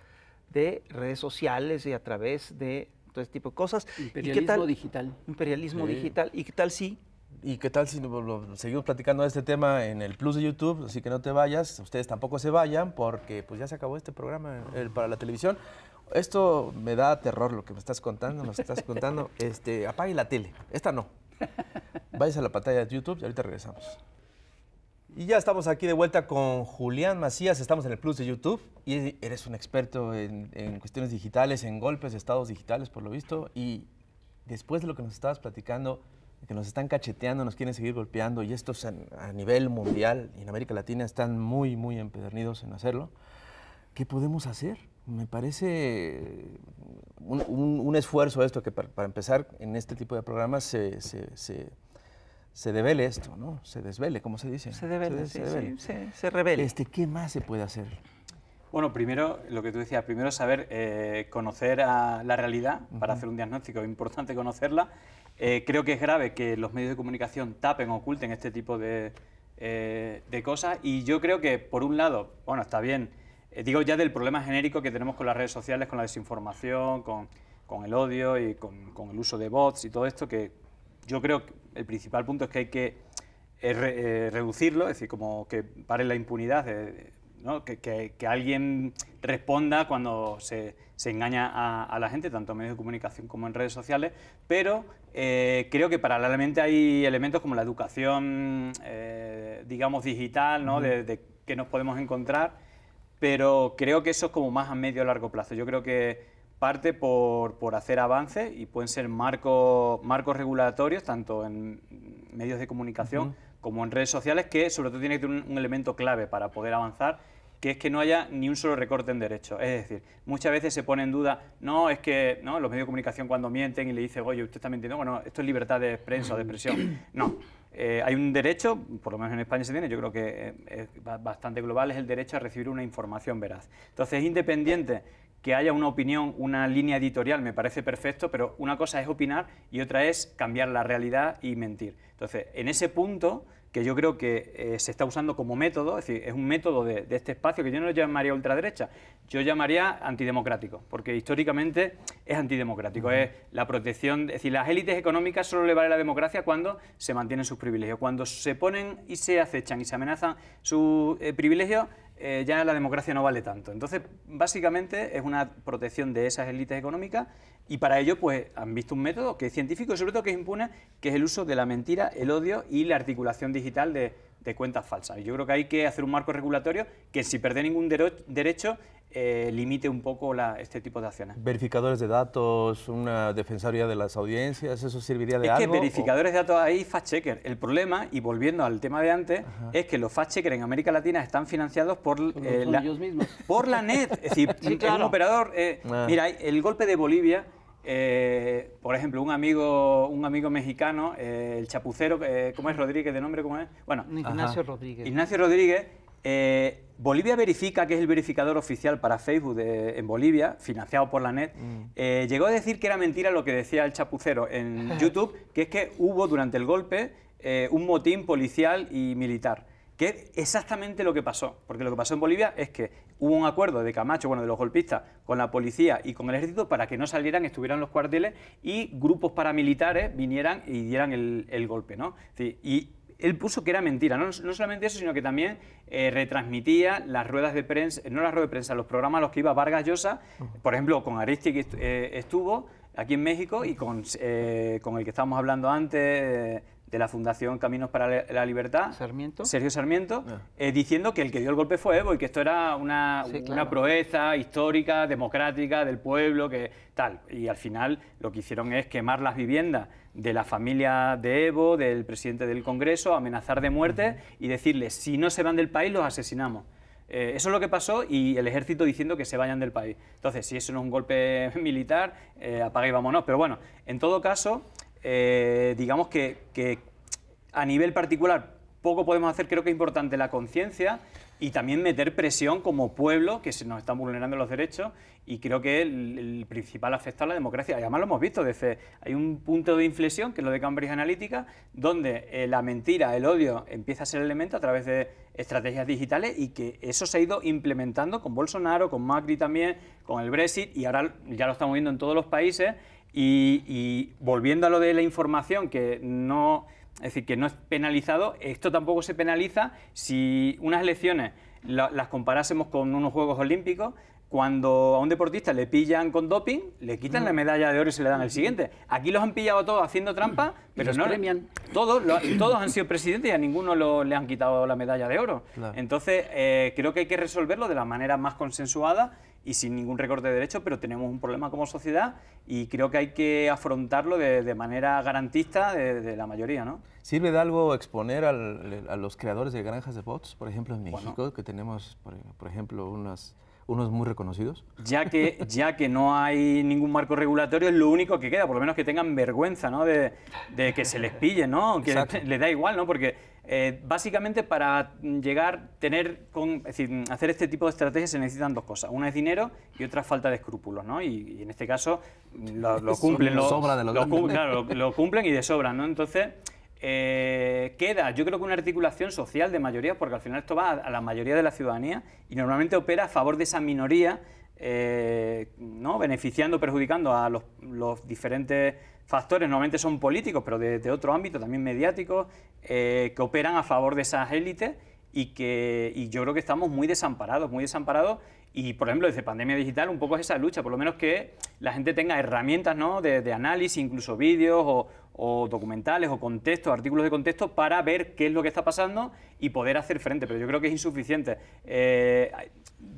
Speaker 2: de redes sociales y a través de todo este tipo de cosas. Imperialismo digital. Imperialismo digital.
Speaker 1: ¿Y qué tal si ¿Y qué tal si seguimos platicando de este tema en el Plus de YouTube? Así que no te vayas, ustedes tampoco se vayan, porque pues ya se acabó este programa para la televisión. Esto me da terror lo que me estás contando, nos estás contando. Este, apague la tele, esta no. Vayas a la pantalla de YouTube y ahorita regresamos. Y ya estamos aquí de vuelta con Julián Macías, estamos en el Plus de YouTube y eres un experto en, en cuestiones digitales, en golpes, de estados digitales por lo visto. Y después de lo que nos estabas platicando, que nos están cacheteando, nos quieren seguir golpeando y estos a nivel mundial y en América Latina están muy, muy empedernidos en hacerlo, ¿qué podemos hacer? Me parece un, esfuerzo esto, que para, empezar en este tipo de programas se, se, se, se, esto, ¿no? Se desvele, ¿cómo se dice? Se debele, se, sí, se revele. Este, ¿Qué más se puede hacer?
Speaker 4: Bueno, primero, lo que tú decías, primero saber eh, conocer la realidad para hacer un diagnóstico, es importante conocerla. Eh, creo que es grave que los medios de comunicación tapen, oculten este tipo eh, de, cosas y yo creo que, por un lado, bueno, está bien, digo ya del problema genérico que tenemos con las redes sociales, con la desinformación, con, el odio y con, el uso de bots y todo esto, que yo creo que el principal punto es que hay que reducirlo, es decir, como que pare la impunidad. de, que, alguien responda cuando se, engaña a, la gente, tanto en medios de comunicación como en redes sociales, pero eh, creo que paralelamente hay elementos como la educación, eh, digamos, digital, ¿no? de, qué que nos podemos encontrar, pero creo que eso es como más a medio o largo plazo. Yo creo que parte por, hacer avances y pueden ser marcos, regulatorios, tanto en medios de comunicación como en redes sociales, que sobre todo tiene que tener un elemento clave para poder avanzar que es que no haya ni un solo recorte en derecho. Es decir, muchas veces se pone en duda, no, es que ¿no? los medios de comunicación cuando mienten y le dicen, oye, usted está mintiendo, bueno, esto es libertad de prensa o de expresión. No, eh, hay un derecho, por lo menos en España se tiene, yo creo que eh, es bastante global, es el derecho a recibir una información veraz. Entonces, independiente que haya una opinión, una línea editorial, me parece perfecto, pero una cosa es opinar y otra es cambiar la realidad y mentir. Entonces, en ese punto que yo creo que eh, se está usando como método, es decir, es un método de, este espacio que yo no lo llamaría ultraderecha, yo llamaría antidemocrático, porque históricamente es antidemocrático, es la protección, es decir, las élites económicas solo le vale la democracia cuando se mantienen sus privilegios, cuando se ponen y se acechan y se amenazan sus eh, privilegios, eh, ya la democracia no vale tanto. Entonces, básicamente es una protección de esas élites económicas y para ello pues han visto un método que es científico y sobre todo que es impune, que es el uso de la mentira, el odio y la articulación digital de de cuentas falsas. Yo creo que hay que hacer un marco regulatorio que si pierde ningún derecho eh, limite un poco este tipo de acciones.
Speaker 1: Verificadores de datos, una defensoría de las audiencias, ¿eso serviría de algo? Es que verificadores
Speaker 4: de datos ahí, fact-checker. El problema, y volviendo al tema de antes, es que los fact-checker en América Latina están financiados por, eh, ellos la, por la net. Es decir, un operador... Eh, ah. Mira, el golpe de Bolivia eh, por ejemplo, un amigo, mexicano, eh, el chapucero, eh, ¿cómo es Rodríguez de nombre? ¿Cómo es? Bueno, Ignacio
Speaker 2: Rodríguez. Ignacio Rodríguez.
Speaker 4: Bolivia Verifica, que es el verificador oficial para Facebook en Bolivia, financiado por la NET, mm. llegó a decir que era mentira lo que decía el chapucero en YouTube, que es que hubo durante el golpe un motín policial y militar que es exactamente lo que pasó, porque lo que pasó en Bolivia es que hubo un acuerdo de Camacho, bueno, de los golpistas, con la policía y con el ejército para que no salieran, estuvieran los cuarteles y grupos paramilitares vinieran y dieran el, golpe, ¿no? y él puso que era mentira, no, solamente eso, sino que también eh, retransmitía las ruedas de prensa, no las ruedas de prensa, los programas a los que iba Vargas Llosa, por ejemplo, con Aristi que eh, estuvo aquí en México y con, eh, con el que estábamos hablando antes de la Fundación Caminos para la Libertad, Sarmiento. Sergio Sarmiento, ah. eh, diciendo que el que dio el golpe fue Evo y que esto era una, una proeza histórica, democrática, del pueblo, que tal. Y al final lo que hicieron es quemar las viviendas de la familia de Evo, del presidente del Congreso, amenazar de muerte y decirles, si no se van del país, los asesinamos. Eh, eso es lo que pasó y el ejército diciendo que se vayan del país. Entonces, si eso no es un golpe militar, eh, apaga y vámonos. Pero bueno, en todo caso, eh, digamos que, a nivel particular poco podemos hacer, creo que es importante la conciencia y también meter presión como pueblo que se nos están vulnerando los derechos y creo que el, principal afecta a la democracia. además lo hemos visto, desde, hay un punto de inflexión que es lo de Cambridge Analytica, donde eh, la mentira, el odio empieza a ser elemento a través de estrategias digitales y que eso se ha ido implementando con Bolsonaro, con Macri también, con el Brexit y ahora ya lo estamos viendo en todos los países y, volviendo a lo de la información, que no, es decir, que no es penalizado, esto tampoco se penaliza si unas elecciones las comparásemos con unos Juegos Olímpicos, cuando a un deportista le pillan con doping, le quitan la medalla de oro y se le dan el siguiente. Aquí los han pillado todos haciendo trampa, pero no premian. Todos, todos han sido presidentes y a ninguno le han quitado la medalla de oro. Entonces, eh, creo que hay que resolverlo de la manera más consensuada y sin ningún recorte de derechos, pero tenemos un problema como sociedad y creo que hay que afrontarlo de, manera garantista de, la mayoría, ¿no?
Speaker 1: ¿Sirve de algo exponer a los creadores de granjas de bots, por ejemplo, en México, que tenemos, por ejemplo, unas unos muy reconocidos?
Speaker 4: Ya que, ya que no hay ningún marco regulatorio, es lo único que queda, por lo menos que tengan vergüenza ¿no? de, que se les pille, ¿no? que les, da igual, ¿no? porque eh, básicamente para llegar, tener, con, decir, hacer este tipo de estrategias se necesitan dos cosas. Una es dinero y otra es falta de escrúpulos, ¿no? Y, en este caso lo, cumplen. Lo, sobra de lo, claro, lo, cumplen y de sobra, ¿no? Entonces, eh, queda, yo creo que una articulación social de mayoría, porque al final esto va a, la mayoría de la ciudadanía y normalmente opera a favor de esa minoría, eh, ¿no? beneficiando, perjudicando a los, diferentes factores, normalmente son políticos, pero de, otro ámbito, también mediáticos, eh, que operan a favor de esas élites y que yo creo que estamos muy desamparados, muy desamparados. Y, por ejemplo, desde pandemia digital un poco es esa lucha, por lo menos que la gente tenga herramientas ¿no? de, de análisis, incluso vídeos o, o documentales o contextos, artículos de contexto para ver qué es lo que está pasando y poder hacer frente, pero yo creo que es insuficiente. Eh,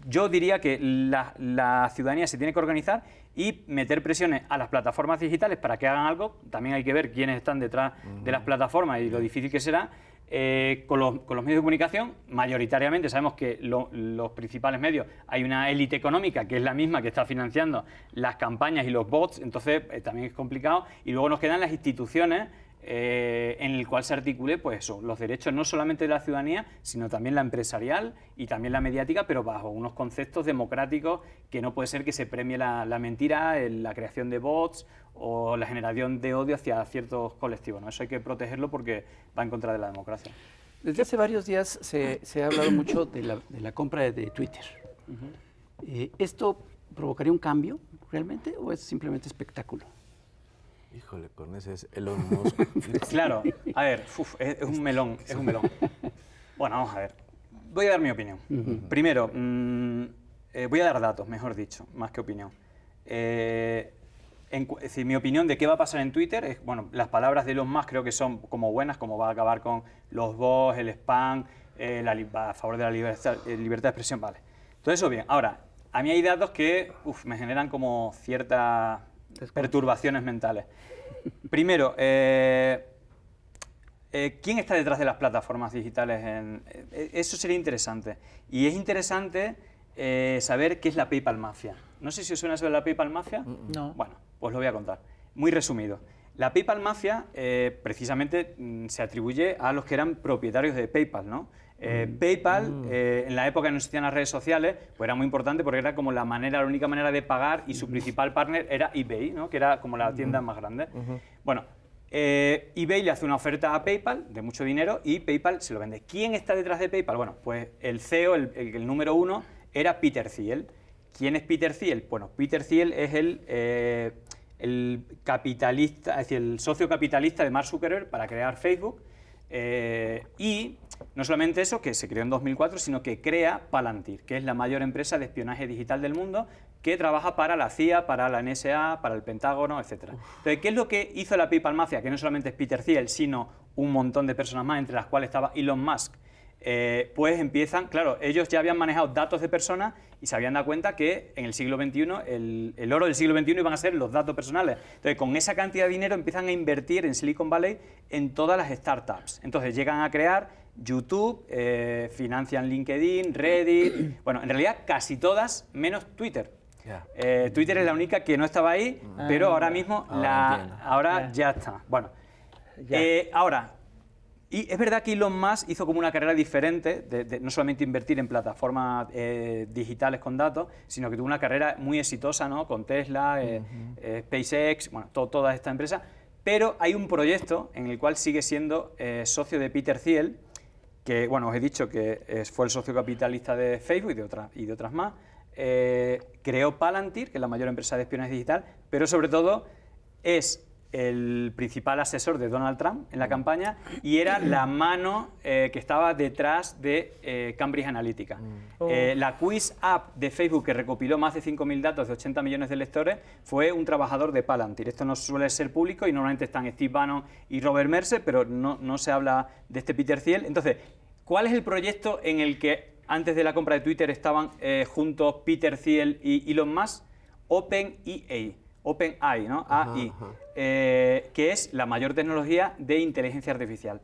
Speaker 4: yo diría que la, ciudadanía se tiene que organizar y meter presiones a las plataformas digitales para que hagan algo. También hay que ver quiénes están detrás de las plataformas y lo difícil que será eh, con, los, medios de comunicación, mayoritariamente sabemos que los principales medios, hay una élite económica que es la misma que está financiando las campañas y los bots, entonces eh, también es complicado, y luego nos quedan las instituciones eh, en el cual se articule pues los derechos no solamente de la ciudadanía, sino también la empresarial y también la mediática, pero bajo unos conceptos democráticos que no puede ser que se premie la, mentira, la creación de bots o la generación de odio hacia ciertos colectivos. ¿no? Eso hay que protegerlo porque va en contra de la democracia. Desde hace varios días se, ha hablado
Speaker 3: mucho de la, compra de Twitter. Eh, ¿Esto provocaría un cambio realmente o es simplemente espectáculo?
Speaker 1: Híjole, con es Elon Musk.
Speaker 4: claro, a ver, es, un melón, es un melón. Bueno, vamos a ver. Voy a dar mi opinión. Primero, mm, eh, voy a dar datos, mejor dicho, más que opinión. Eh, mi opinión de qué va a pasar en Twitter es, bueno, las palabras de Elon Musk creo que son como buenas, como va a acabar con los bots, el spam, eh, a favor de la libertad, de expresión, vale. Todo eso bien. Ahora, a mí hay datos que me generan como cierta perturbaciones mentales. Primero, eh, eh, ¿quién está detrás de las plataformas digitales? Eh, eso sería interesante. Y es interesante saber qué es la PayPal Mafia. No sé si os suena sobre la PayPal Mafia. Mm, mm. No. Bueno, pues lo voy a contar. Muy resumido. La PayPal Mafia precisamente mm, se atribuye a los que eran propietarios de PayPal, ¿no? Eh, PayPal, mm. eh, en la época no existían las redes sociales, pues era muy importante porque era como la manera, la única manera de pagar y su principal partner era eBay, que era como la tienda más grande. Bueno, eh, eBay le hace una oferta a PayPal de mucho dinero y PayPal se lo vende. ¿Quién está detrás de PayPal? Bueno, pues el CEO, el, número uno, era Peter Thiel. ¿Quién es Peter Thiel? Bueno, Peter Thiel es el, el capitalista, es el socio capitalista de Mark Zuckerberg para crear Facebook eh, y no solamente eso, que se creó en 2004, sino que crea Palantir, que es la mayor empresa de espionaje digital del mundo, que trabaja para la CIA, para la NSA, para el Pentágono, etc. Entonces, ¿qué es lo que hizo la PayPal Mafia? Que no solamente es Peter Thiel, sino un montón de personas más, entre las cuales estaba Elon Musk. Eh, pues empiezan, claro, ellos ya habían manejado datos de personas y se habían dado cuenta que en el siglo XXI, el, oro del siglo XXI iban a ser los datos personales. Entonces, con esa cantidad de dinero empiezan a invertir en Silicon Valley en todas las startups. Entonces, llegan a crear YouTube, eh, financian LinkedIn, Reddit, bueno, en realidad casi todas, menos Twitter. Eh, Twitter es la única que no estaba ahí, pero ah, ahora mismo la, ahora ya está. Bueno, eh, ahora, y es verdad que Elon Musk hizo como una carrera diferente, de, no solamente invertir en plataformas eh, digitales con datos, sino que tuvo una carrera muy exitosa ¿no? con Tesla, eh, eh, SpaceX, bueno, toda todas estas empresas. Pero hay un proyecto en el cual sigue siendo socio de Peter Thiel, que, bueno, os he dicho que fue el socio capitalista de Facebook y de, y de otras más. creó Palantir, que es la mayor empresa de espionaje digital, pero sobre todo es el principal asesor de Donald Trump en la mm. campaña y era la mano eh, que estaba detrás de eh, Cambridge Analytica. Mm. Eh, oh. la quiz app de Facebook que recopiló más de 5.000 datos de 80 millones de lectores fue un trabajador de Palantir. Esto no suele ser público y normalmente están Steve Bannon y Robert Mercer, pero no, se habla de este Peter Thiel. Entonces, ¿cuál es el proyecto en el que antes de la compra de Twitter estaban juntos Peter Thiel y Elon Musk? EA. OpenAI, ¿no? AI, eh, que es la mayor tecnología de inteligencia artificial.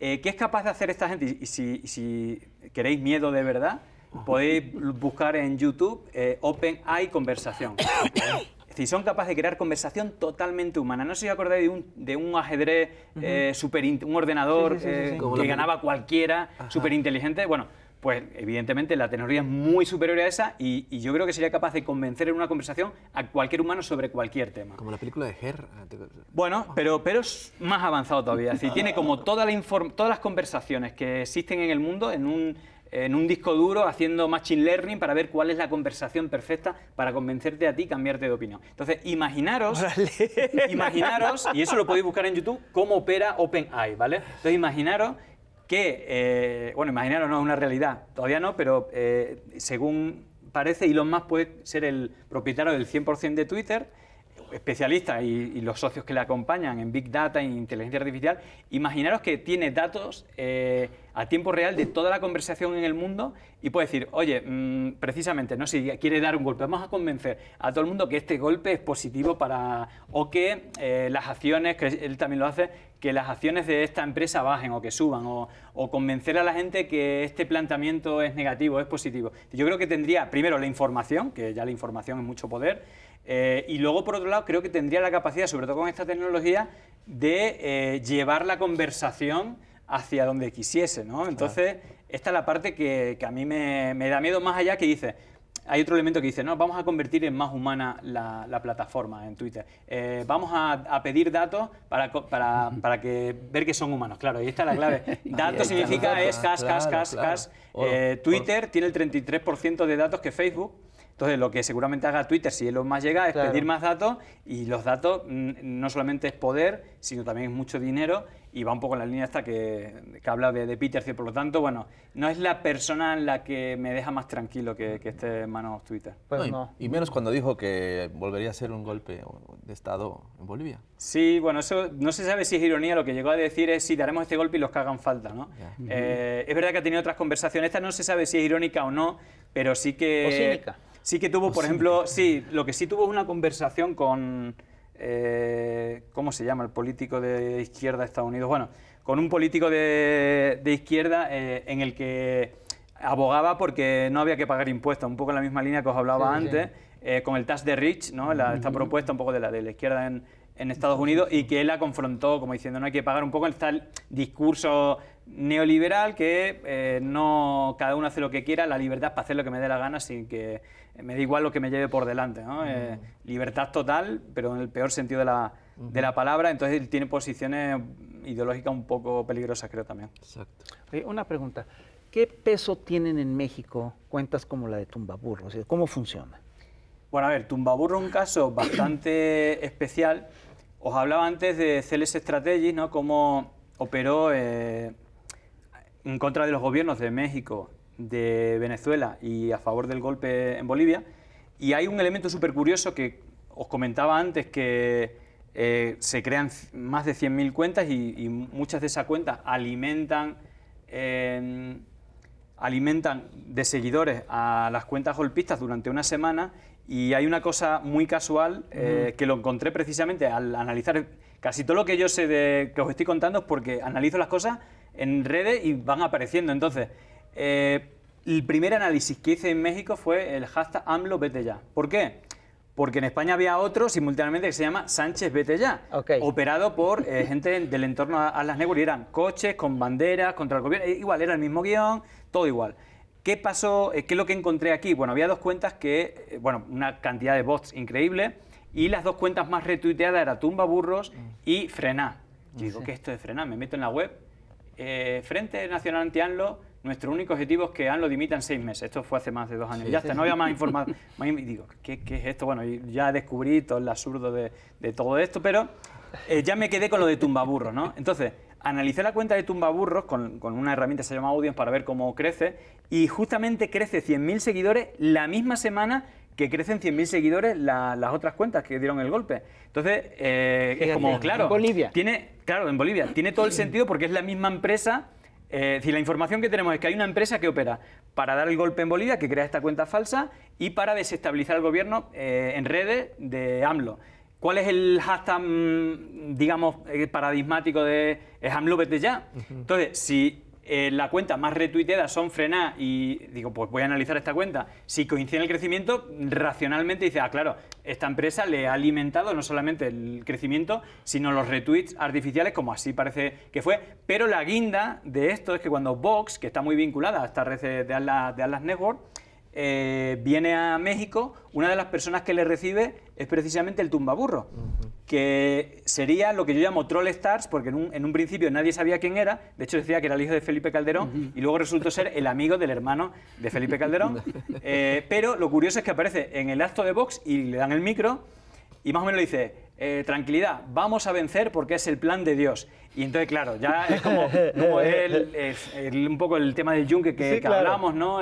Speaker 4: Eh, ¿Qué es capaz de hacer esta gente? Y si, queréis miedo de verdad, podéis buscar en YouTube eh, OpenAI conversación. es decir, son capaces de crear conversación totalmente humana. No sé si os acordáis de un, ajedrez, eh, super, un ordenador que ganaba cualquiera, súper inteligente. Bueno, pues evidentemente la tecnología es muy superior a esa y, yo creo que sería capaz de convencer en una conversación a cualquier humano sobre cualquier tema. Como
Speaker 1: la película de Her. Ah,
Speaker 4: bueno, pero, pero es más avanzado todavía. Es tiene como toda la todas las conversaciones que existen en el mundo en un, en un disco duro haciendo machine learning para ver cuál es la conversación perfecta para convencerte a ti cambiarte de opinión. Entonces, imaginaros, imaginaros, y eso lo podéis buscar en YouTube, cómo opera OpenAI, ¿vale? Entonces, imaginaros que, eh, bueno, imaginaros, no es una realidad, todavía no, pero eh, según parece, Elon Musk puede ser el propietario del 100% de Twitter especialistas y, los socios que le acompañan en Big Data, e inteligencia artificial, imaginaros que tiene datos eh, a tiempo real de toda la conversación en el mundo y puede decir, oye, mm, precisamente, no si quiere dar un golpe, vamos a convencer a todo el mundo que este golpe es positivo para, o que eh, las acciones, que él también lo hace, que las acciones de esta empresa bajen o que suban, o, o, convencer a la gente que este planteamiento es negativo, es positivo. Yo creo que tendría, primero, la información, que ya la información es mucho poder, eh, y luego, por otro lado, creo que tendría la capacidad, sobre todo con esta tecnología, de eh, llevar la conversación hacia donde quisiese, ¿no? Entonces, esta es la parte que, que a mí me, me, da miedo más allá que dice, hay otro elemento que dice, no, vamos a convertir en más humana la, plataforma en Twitter. Eh, vamos a, a, pedir datos para, para, para, que, ver que son humanos, claro, y esta es la clave. datos significa es cas, cas, cas, cas. Twitter tiene el 33% de datos que Facebook. Entonces, lo que seguramente haga Twitter si lo más llega es pedir más datos y los datos mm, no solamente es poder, sino también es mucho dinero y va un poco en la línea esta que, que habla de, Peter. Por lo tanto, bueno, no es la persona en la que me deja más tranquilo que, esté en manos Twitter. Pues
Speaker 1: y, menos cuando dijo que volvería a ser un golpe de Estado en Bolivia.
Speaker 4: Sí, bueno, eso no se sabe si es ironía. Lo que llegó a decir es si sí, daremos este golpe y los que hagan falta. ¿no? Eh, es verdad que ha tenido otras conversaciones. Esta no se sabe si es irónica o no, pero sí que... O cínica. Sí que tuvo, por ejemplo, sí, lo que sí tuvo es una conversación con, eh, ¿cómo se llama? El político de izquierda de Estados Unidos. Bueno, con un político de, izquierda eh, en el que abogaba porque no había que pagar impuestos, un poco en la misma línea que os hablaba antes, eh, con el tax de Rich, ¿no? esta propuesta un poco de la, de la izquierda en, Estados Unidos y que él la confrontó como diciendo no hay que pagar un poco el tal discurso neoliberal que no cada uno hace lo que quiera, la libertad para hacer lo que me dé la gana sin que eh, me da igual lo que me lleve por delante. Eh, libertad total, pero en el peor sentido de la, palabra. Entonces tiene posiciones ideológicas un poco peligrosas, creo también. Exacto.
Speaker 2: una pregunta. ¿Qué peso tienen en México cuentas como la de Tumbaburro? ¿Cómo funciona?
Speaker 4: Bueno, a ver, Tumbaburro es un caso bastante especial. Os hablaba antes de Celes Strategies, ¿no? Cómo operó eh, en contra de los gobiernos de México de Venezuela y a favor del golpe en Bolivia. Y hay un elemento súper curioso que os comentaba antes que eh, se crean más de 100.000 cuentas y, muchas de esas cuentas alimentan, em, alimentan de seguidores a las cuentas golpistas durante una semana y hay una cosa muy casual eh, que lo encontré precisamente al analizar casi todo lo que yo sé que os estoy contando es porque analizo las cosas en redes y van apareciendo. Entonces, eh, el primer análisis que hice en México fue el hashtag AMLO vete ya. ¿Por qué? Porque en España había otro simultáneamente que se llama Sánchez vete ya, operado por eh, gente del entorno a, las negras. Eran coches con banderas contra el gobierno. E igual, era el mismo guión, todo igual. ¿Qué pasó? Eh, ¿Qué es lo que encontré aquí? Bueno, había dos cuentas que, bueno, una cantidad de bots increíble y las dos cuentas más retuiteadas era Tumba Burros y Frená. Yo digo, que mm. ¿qué es esto de Frená? Me meto en la web, Frente Nacional anti AMLO nuestro único objetivo es que han lo dimita en seis meses. Esto fue hace más de dos años. Ya está, no había más información. y digo, ¿qué, es esto? Bueno, ya descubrí todo el absurdo de, todo esto, pero eh, ya me quedé con lo de tumbaburros, ¿no? Entonces, analicé la cuenta de tumbaburros con, con una herramienta que se llama Audience para ver cómo crece y justamente crece 100.000 seguidores la misma semana que crecen 100.000 seguidores las otras cuentas que dieron el golpe. Entonces, eh, es como, claro, en Bolivia. Tiene, claro, en Bolivia, tiene todo el sentido porque es la misma empresa eh, la información que tenemos es que hay una empresa que opera para dar el golpe en Bolivia, que crea esta cuenta falsa, y para desestabilizar al gobierno eh, en redes de AMLO. ¿Cuál es el hashtag, mm, digamos, eh, paradigmático de AMLO vete ya? Entonces, si eh, la cuenta más retuiteada son Frená y digo, pues voy a analizar esta cuenta. Si coincide el crecimiento, racionalmente dice, ah, claro, esta empresa le ha alimentado no solamente el crecimiento, sino los retweets artificiales, como así parece que fue. Pero la guinda de esto es que cuando Vox, que está muy vinculada a esta red de Atlas, de Network, eh, viene a México, una de las personas que le recibe es precisamente el tumbaburro, que sería lo que yo llamo troll stars, porque en un, principio nadie sabía quién era, de hecho decía que era el hijo de Felipe Calderón, y luego resultó ser el amigo del hermano de Felipe Calderón. Eh, pero lo curioso es que aparece en el acto de box y le dan el micro y más o menos le dice, eh, tranquilidad, vamos a vencer porque es el plan de Dios. Y entonces, claro, ya es como, un poco el tema del yunque que, hablamos, ¿no?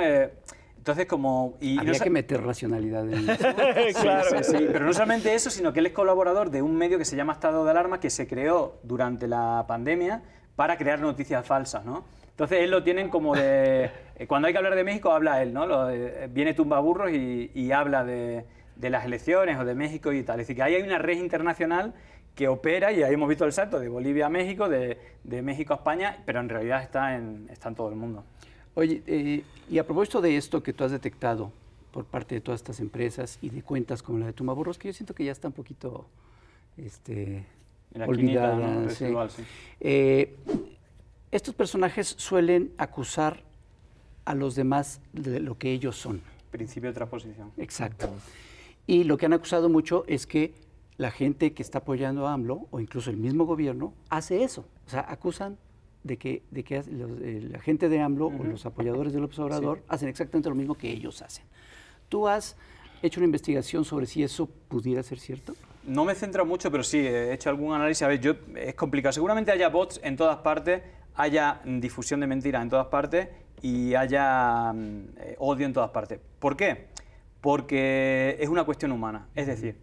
Speaker 4: Entonces, como. Y que
Speaker 3: meter racionalidad en
Speaker 4: eso. claro. sí, Pero no solamente eso, sino que él es colaborador de un medio que se llama Estado de Alarma, que se creó durante la pandemia para crear noticias falsas, ¿no? Entonces, él lo tienen como de. Eh, cuando hay que hablar de México, habla él, ¿no? Lo, eh, viene tumbaburros y, y habla de, las elecciones o de México y tal. Es decir, que ahí hay una red internacional que opera, y ahí hemos visto el salto de Bolivia a México, de, de México a España, pero en realidad está en, está en todo el mundo. Oye, eh, y a
Speaker 3: propósito de esto que tú has detectado por parte de todas estas empresas y de cuentas como la de Tumaborros, que yo siento que ya está un poquito este, olvidada. Eh, estos personajes suelen acusar a los demás de lo que ellos son. Principio de posición. Exacto. Y lo que han acusado mucho es que la gente que está apoyando a AMLO, o incluso el mismo gobierno, hace eso. O sea, acusan de que, de que la gente de AMLO o los apoyadores del observador hacen exactamente lo mismo que ellos hacen. ¿Tú has hecho una investigación sobre si eso pudiera ser cierto?
Speaker 4: No me centra mucho, pero sí, he hecho algún análisis. A ver, yo, es complicado. Seguramente haya bots en todas partes, haya difusión de mentiras en todas partes y haya mm, eh, odio en todas partes. ¿Por qué? Porque es una cuestión humana. Es decir,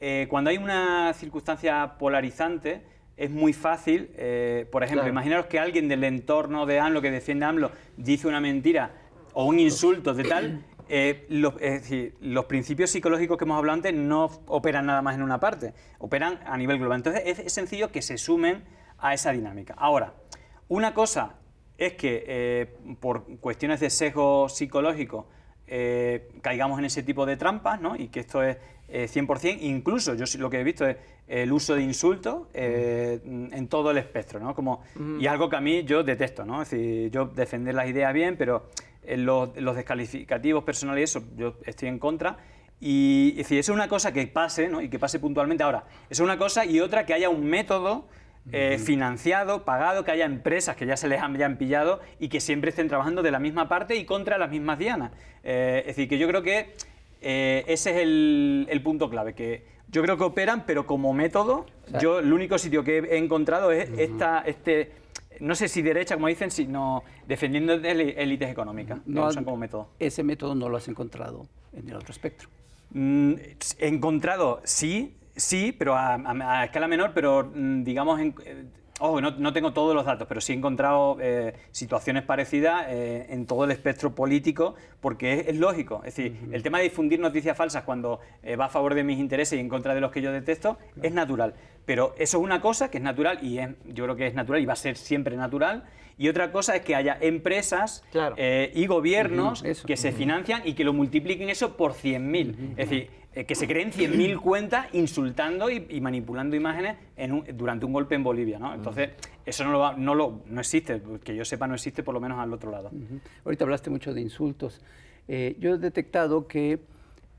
Speaker 4: eh, cuando hay una circunstancia polarizante, es muy fácil, eh, por ejemplo, imaginaros que alguien del entorno de AMLO, que defiende a AMLO, dice una mentira o un insulto de tal, eh, los, es decir, los principios psicológicos que hemos hablado antes no operan nada más en una parte, operan a nivel global. Entonces es, sencillo que se sumen a esa dinámica. Ahora, una cosa es que eh, por cuestiones de sesgo psicológico, eh, caigamos en ese tipo de trampas, ¿no? Y que esto es 100%, eh, incluso yo lo que he visto es el uso de insultos eh, en todo el espectro, ¿no? Como, mm. Y algo que a mí yo detesto, ¿no? Es decir, yo defender las ideas bien, pero los, descalificativos personales eso yo estoy en contra. Y es decir, eso es una cosa que pase, ¿no? Y que pase puntualmente. Ahora, eso es una cosa y otra que haya un método eh, financiado, pagado, que haya empresas que ya se les han, pillado y que siempre estén trabajando de la misma parte y contra las mismas dianas. Eh, es decir, que yo creo que eh, ese es el, punto clave, que yo creo que operan, pero como método, yo el único sitio que he encontrado es esta, este, no sé si derecha, como dicen, sino defendiendo élites económicas, no usan como método. Ese método no lo has encontrado en el otro espectro. Mm, he encontrado, sí, Sí, pero a, escala menor, pero mm, digamos, en, eh, ojo, no, tengo todos los datos, pero sí he encontrado eh, situaciones parecidas eh, en todo el espectro político, porque es, lógico. Es decir, el tema de difundir noticias falsas cuando va a favor de mis intereses y en contra de los que yo detesto es natural. Pero eso es una cosa que es natural y es, yo creo que es natural y va a ser siempre natural. Y otra cosa es que haya empresas y gobiernos que se financian y que lo multipliquen eso por 100.000. Es decir, eh, que se creen 100.000 cuentas insultando y, manipulando imágenes en durante un golpe en Bolivia. ¿no? Entonces, eso no, lo no, lo, no existe, que yo sepa, no existe por lo menos al otro lado. Ahorita hablaste mucho de insultos.
Speaker 3: Eh, yo he detectado que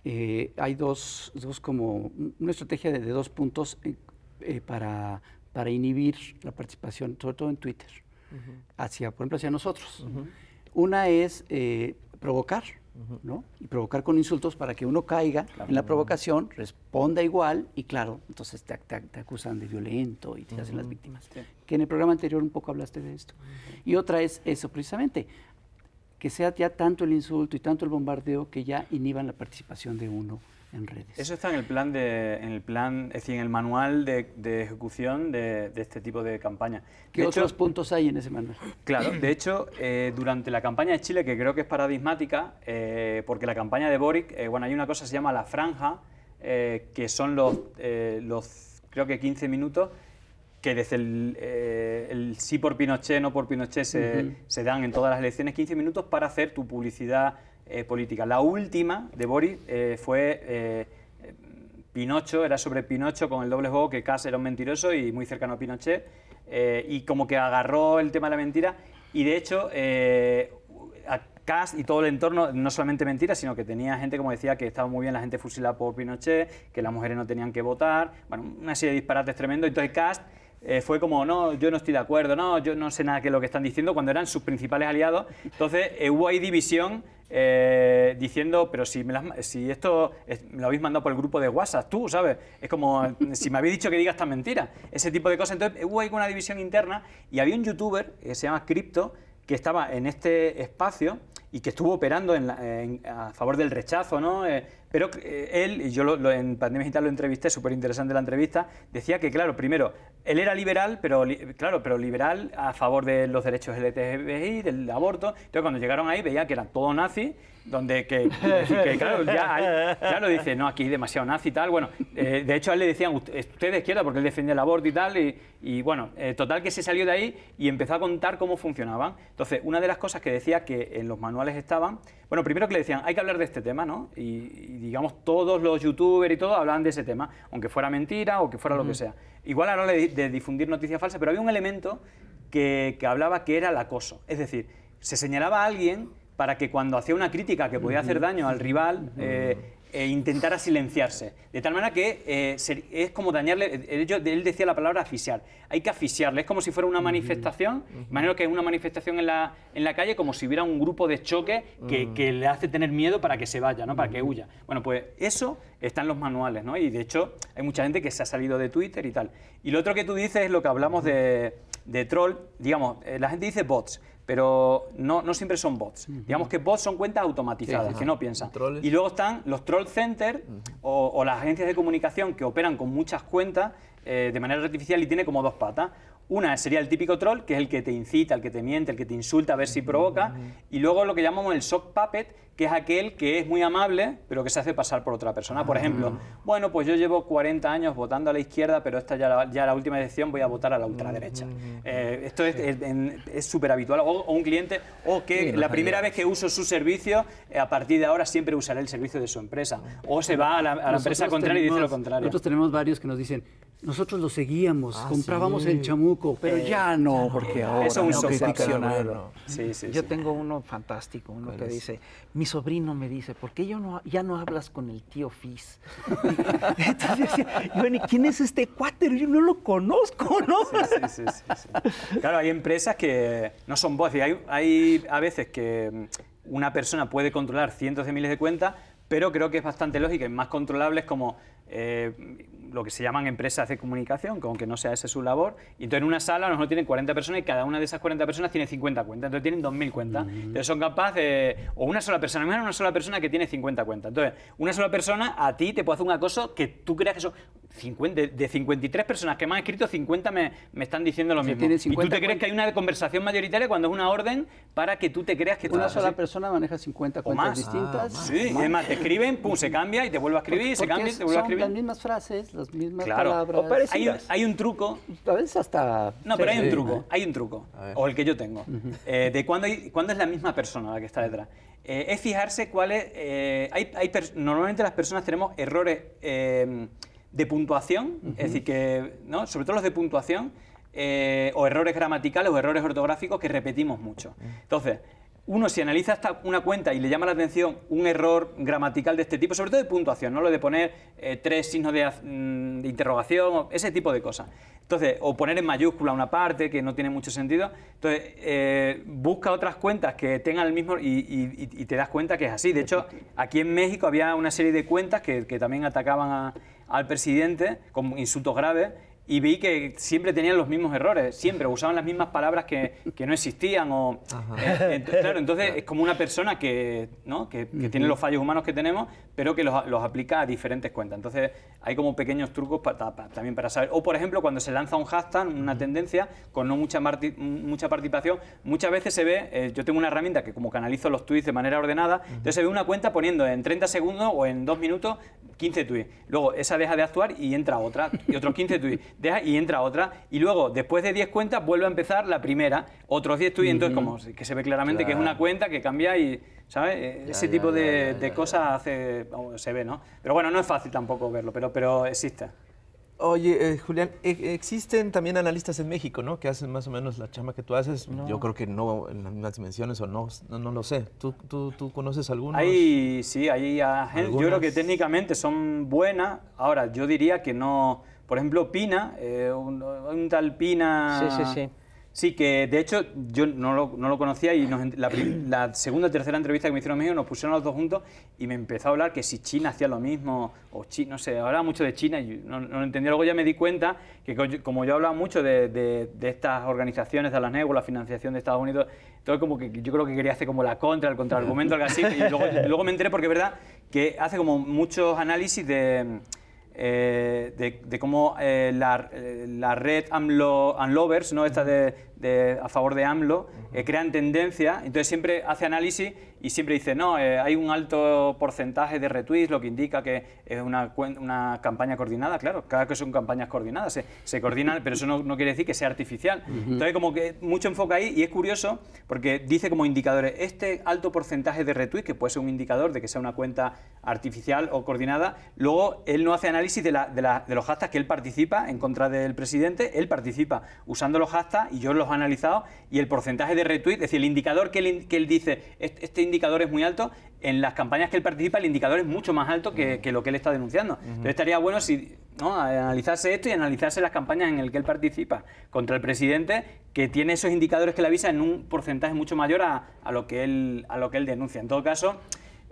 Speaker 3: eh, hay dos, como una estrategia de, dos puntos para, para inhibir la participación, sobre todo en Twitter, hacia, por ejemplo, hacia nosotros. Una es provocar ¿no? Y provocar con insultos para que uno caiga en la provocación, responda igual y claro, entonces te, acusan de violento y te hacen las víctimas. Que en el programa anterior un poco hablaste de esto. Y otra es eso precisamente, que sea ya tanto el insulto y tanto el bombardeo que ya inhiban la participación de uno
Speaker 4: redes. Eso está en el plan, de, en el, plan es decir, en el manual de, ejecución de, este tipo de campaña. ¿Qué otros puntos hay en ese manual? Claro, de hecho, eh, durante la campaña de Chile, que creo que es paradigmática, eh, porque la campaña de Boric, eh, bueno, hay una cosa que se llama la franja, que son los, los, creo que 15 minutos que desde el, sí por Pinochet, no por Pinochet, se, se, dan en todas las elecciones 15 minutos para hacer tu publicidad eh, política. La última de Boris eh, fue eh, Pinocho, era sobre Pinocho con el doble juego que Cass era un mentiroso y muy cercano a Pinochet, y como que agarró el tema de la mentira, y de hecho a y todo el entorno, no solamente mentiras, sino que tenía gente, como decía, que estaba muy bien la gente fusilada por Pinochet, que las mujeres no tenían que votar, bueno, una serie de disparates tremendo tremendos, entonces Cass... Eh, fue como, no, yo no estoy de acuerdo, no, yo no sé nada de lo que están diciendo, cuando eran sus principales aliados. Entonces eh, hubo ahí división eh, diciendo, pero si, si esto me lo habéis mandado por el grupo de WhatsApp, tú, ¿sabes? Es como, si me habéis dicho que digas esta mentira, ese tipo de cosas. Entonces hubo ahí una división interna y había un youtuber que se llama Crypto que estaba en este espacio y que estuvo operando a favor del rechazo, ¿no? Eh, pero eh, él, y yo lo, en Pandemia Digital lo entrevisté, súper interesante la entrevista, decía que, claro, primero, él era liberal, pero claro, pero liberal a favor de los derechos LGTBI, del aborto. Entonces, cuando llegaron ahí, veía que eran todos nazis donde que, claro, ya lo dice, no, aquí demasiado nazi y tal. Bueno, eh, de hecho a él le decían, usted de izquierda porque él defendía el aborto y tal, y, bueno, eh, total que se salió de ahí y empezó a contar cómo funcionaban. Entonces, una de las cosas que decía que en los manuales estaban, bueno, primero que le decían, hay que hablar de este tema, ¿no? Y, digamos, todos los youtubers y todo hablaban de ese tema, aunque fuera mentira o que fuera lo que sea. Igual a de, difundir noticias falsas, pero había un elemento que, que hablaba que era el acoso. Es decir, se señalaba a alguien para que cuando hacía una crítica que podía hacer daño al rival, eh, eh, intentara silenciarse. De tal manera que eh, es como dañarle, él, él, decía la palabra asfixiar, hay que asfixiarle, es como si fuera una manifestación, de manera que es una manifestación en la, en la calle como si hubiera un grupo de choque que, mm. le hace tener miedo para que se vaya, ¿no? para que huya. Bueno, pues eso está en los manuales, ¿no? y de hecho hay mucha gente que se ha salido de Twitter y tal. Y lo otro que tú dices es lo que hablamos de, troll, digamos, la gente dice bots, pero no, siempre son bots. Digamos que bots son cuentas automatizadas, que no piensan. Y luego están los troll centers o, las agencias de comunicación que operan con muchas cuentas eh, de manera artificial y tiene como dos patas. Una sería el típico troll, que es el que te incita, el que te miente, el que te insulta a ver si provoca. Y luego lo que llamamos el sock puppet, que es aquel que es muy amable, pero que se hace pasar por otra persona. Por ah. ejemplo, bueno, pues yo llevo 40 años votando a la izquierda, pero esta ya la, la última elección voy a votar a la ultraderecha. Eh, esto es súper habitual. O, un cliente, o que la primera vez que uso su servicio, eh, a partir de ahora siempre usaré el servicio de su empresa. O se va a la, empresa contraria y dice lo contrario. Nosotros
Speaker 3: tenemos varios que nos dicen, nosotros lo seguíamos, ah, comprábamos el chamuco, pero eh, ya no,
Speaker 2: porque ahora es un no sí, Yo tengo uno fantástico, uno que dice, mi sobrino me dice, ¿por qué yo no, ya no hablas con el tío Fis? Entonces bueno, ¿quién es este cuáter? Yo no lo conozco, ¿no? Sí,
Speaker 4: sí, Claro, hay empresas que no son vos, hay, hay a veces que una persona puede controlar cientos de miles de cuentas, pero creo que es bastante lógico, y más controlable es como... Eh, lo que se llaman empresas de comunicación, que aunque no sea ese su labor, y entonces en una sala a lo mejor tienen 40 personas y cada una de esas 40 personas tiene 50 cuentas, entonces tienen 2.000 cuentas. Entonces son capaces, de, o una sola persona, menos una sola persona que tiene 50 cuentas. Entonces, una sola persona a ti te puede hacer un acoso que tú creas que son 50, de, 53 personas que me han escrito, 50 me, están diciendo lo mismo. Y tú te crees que hay una conversación mayoritaria cuando es una orden para que tú te creas que... Una sola
Speaker 3: persona maneja 50 cuentas distintas. Ah, sí, te
Speaker 4: escriben, pum, se cambia y te vuelve a escribir, se cambia y te vuelve a escribir. las
Speaker 3: mismas frases, claro.
Speaker 4: hay, un, truco. A veces hasta. No, pero hay un truco. Hay un truco. O el que yo tengo. Eh, de cuándo, es la misma persona la que está detrás. Eh, es fijarse cuáles. Eh, hay, normalmente las personas tenemos errores de puntuación, es decir, que. ¿no? Sobre todo los de puntuación, o errores gramaticales o errores ortográficos que repetimos mucho. Entonces uno si analiza hasta una cuenta y le llama la atención un error gramatical de este tipo, sobre todo de puntuación, ¿no? Lo de poner eh, tres signos de, mm, interrogación, ese tipo de cosas. Entonces, o poner en mayúscula una parte que no tiene mucho sentido. Entonces, eh, busca otras cuentas que tengan el mismo y, te das cuenta que es así. De hecho, aquí en México había una serie de cuentas que, también atacaban al presidente con insultos graves y vi que siempre tenían los mismos errores, siempre usaban las mismas palabras que, no existían. O, eh, entonces es como una persona que, ¿no? que, tiene los fallos humanos que tenemos, pero que los, aplica a diferentes cuentas. Entonces hay como pequeños trucos también para saber. O por ejemplo, cuando se lanza un hashtag, una tendencia, con no mucha, mucha participación, muchas veces se ve, eh, yo tengo una herramienta que como canalizo los tweets de manera ordenada, entonces se ve una cuenta poniendo en 30 segundos o en 2 minutos 15 tweets. Luego esa deja de actuar y entra otra, y otros 15 tweets y entra otra. Y luego, después de 10 cuentas, vuelve a empezar la primera, otros 10 estudiantes entonces como que se ve claramente que es una cuenta que cambia y, ¿sabes? E-, ese tipo de, cosas hace, se ve, ¿no? Pero bueno, no es fácil tampoco verlo, pero, pero existe.
Speaker 1: Oye, eh, Julián, e-, existen también analistas en México, ¿no? Que hacen más o menos la chama que tú haces. Yo creo que no en las mismas dimensiones o no, no, lo sé. ¿Tú, conoces
Speaker 4: algunos? Ahí, sí, hay Yo creo que técnicamente son buenas. Ahora, yo diría que no por ejemplo, Pina, eh, un, tal Pina... Sí, sí, sí. Sí, que de hecho yo no lo, conocía y la, segunda o tercera entrevista que me hicieron a México nos pusieron los dos juntos y me empezó a hablar que si China hacía lo mismo o China, no sé, hablaba mucho de China y no, lo entendía. Luego ya me di cuenta que como yo hablaba mucho de, estas organizaciones, de las NEU, la financiación de Estados Unidos, todo como que yo creo que quería hacer como la contra, el contraargumento, algo así. Y luego me enteré porque es verdad que hace como muchos análisis de eh, de, cómo eh, la, eh, la, red Unlovers, ¿no? esta de, a favor de AMLO, eh, crean tendencia, entonces siempre hace análisis y siempre dice, no, eh, hay un alto porcentaje de retweets, lo que indica que es una, una campaña coordinada, claro, cada que son campañas coordinadas, se, coordinan, pero eso no, quiere decir que sea artificial. Entonces como que mucho enfoca ahí y es curioso porque dice como indicadores, este alto porcentaje de retweets, que puede ser un indicador de que sea una cuenta artificial o coordinada, luego él no hace análisis de, de, de los hashtags que él participa en contra del presidente, él participa usando los hashtags y yo los analizado y el porcentaje de retweet, es decir, el indicador que él, que él dice, este, indicador es muy alto, en las campañas que él participa el indicador es mucho más alto que, lo que él está denunciando. Entonces estaría bueno si ¿no? analizarse esto y analizarse las campañas en las que él participa contra el presidente, que tiene esos indicadores que le avisa en un porcentaje mucho mayor a, a lo, que él, a lo que él denuncia. En todo caso...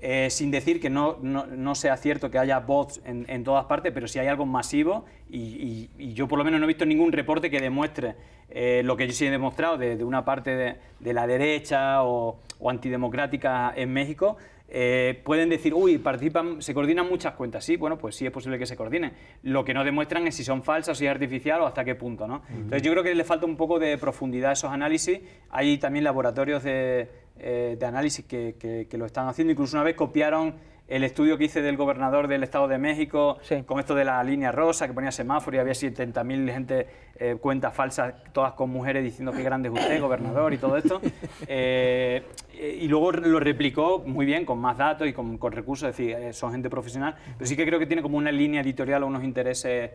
Speaker 4: Eh, sin decir que no, no, sea cierto que haya bots en, en, todas partes, pero si hay algo masivo y, yo por lo menos no he visto ningún reporte que demuestre eh, lo que yo sí he demostrado de, una parte de, la derecha o antidemocrática en México, eh, pueden decir, uy, participan, se coordinan muchas cuentas. Sí, bueno, pues sí es posible que se coordinen. Lo que no demuestran es si son falsas, si es artificial o hasta qué punto, ¿no? Entonces yo creo que le falta un poco de profundidad a esos análisis. Hay también laboratorios de, eh, análisis que, lo están haciendo. Incluso una vez copiaron el estudio que hice del gobernador del Estado de México, con esto de la línea rosa, que ponía semáforo y había 70.000 gente, eh, cuentas falsas, todas con mujeres diciendo qué grande es usted, gobernador y todo esto. Eh, y luego lo replicó muy bien, con más datos y con, recursos, es decir, eh, son gente profesional, pero sí que creo que tiene como una línea editorial o unos intereses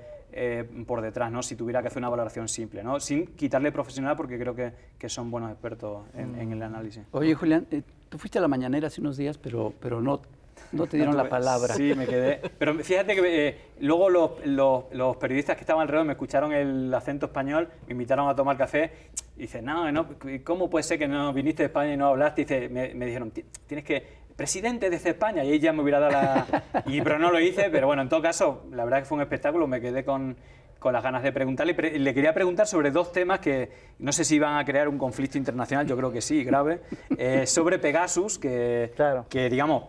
Speaker 4: por detrás, ¿no? si tuviera que hacer una valoración simple, ¿no? sin quitarle profesional, porque creo que, que son buenos expertos en, en, el análisis. Oye,
Speaker 3: Julián, tú fuiste a la mañanera hace unos días, pero, pero no no te dieron la palabra. Sí, me quedé.
Speaker 4: Pero fíjate que eh, luego los, los, los, periodistas que estaban alrededor me escucharon el acento español, me invitaron a tomar café. Y dice, no, ¿cómo puede ser que no viniste de España y no hablaste? me, dijeron, tienes que presidente desde España y ahí ya me hubiera dado la... Y, pero no lo hice, pero bueno, en todo caso, la verdad que fue un espectáculo, me quedé con, con las ganas de preguntarle. le quería preguntar sobre dos temas que no sé si van a crear un conflicto internacional, yo creo que sí, grave, eh, sobre Pegasus, que, que digamos,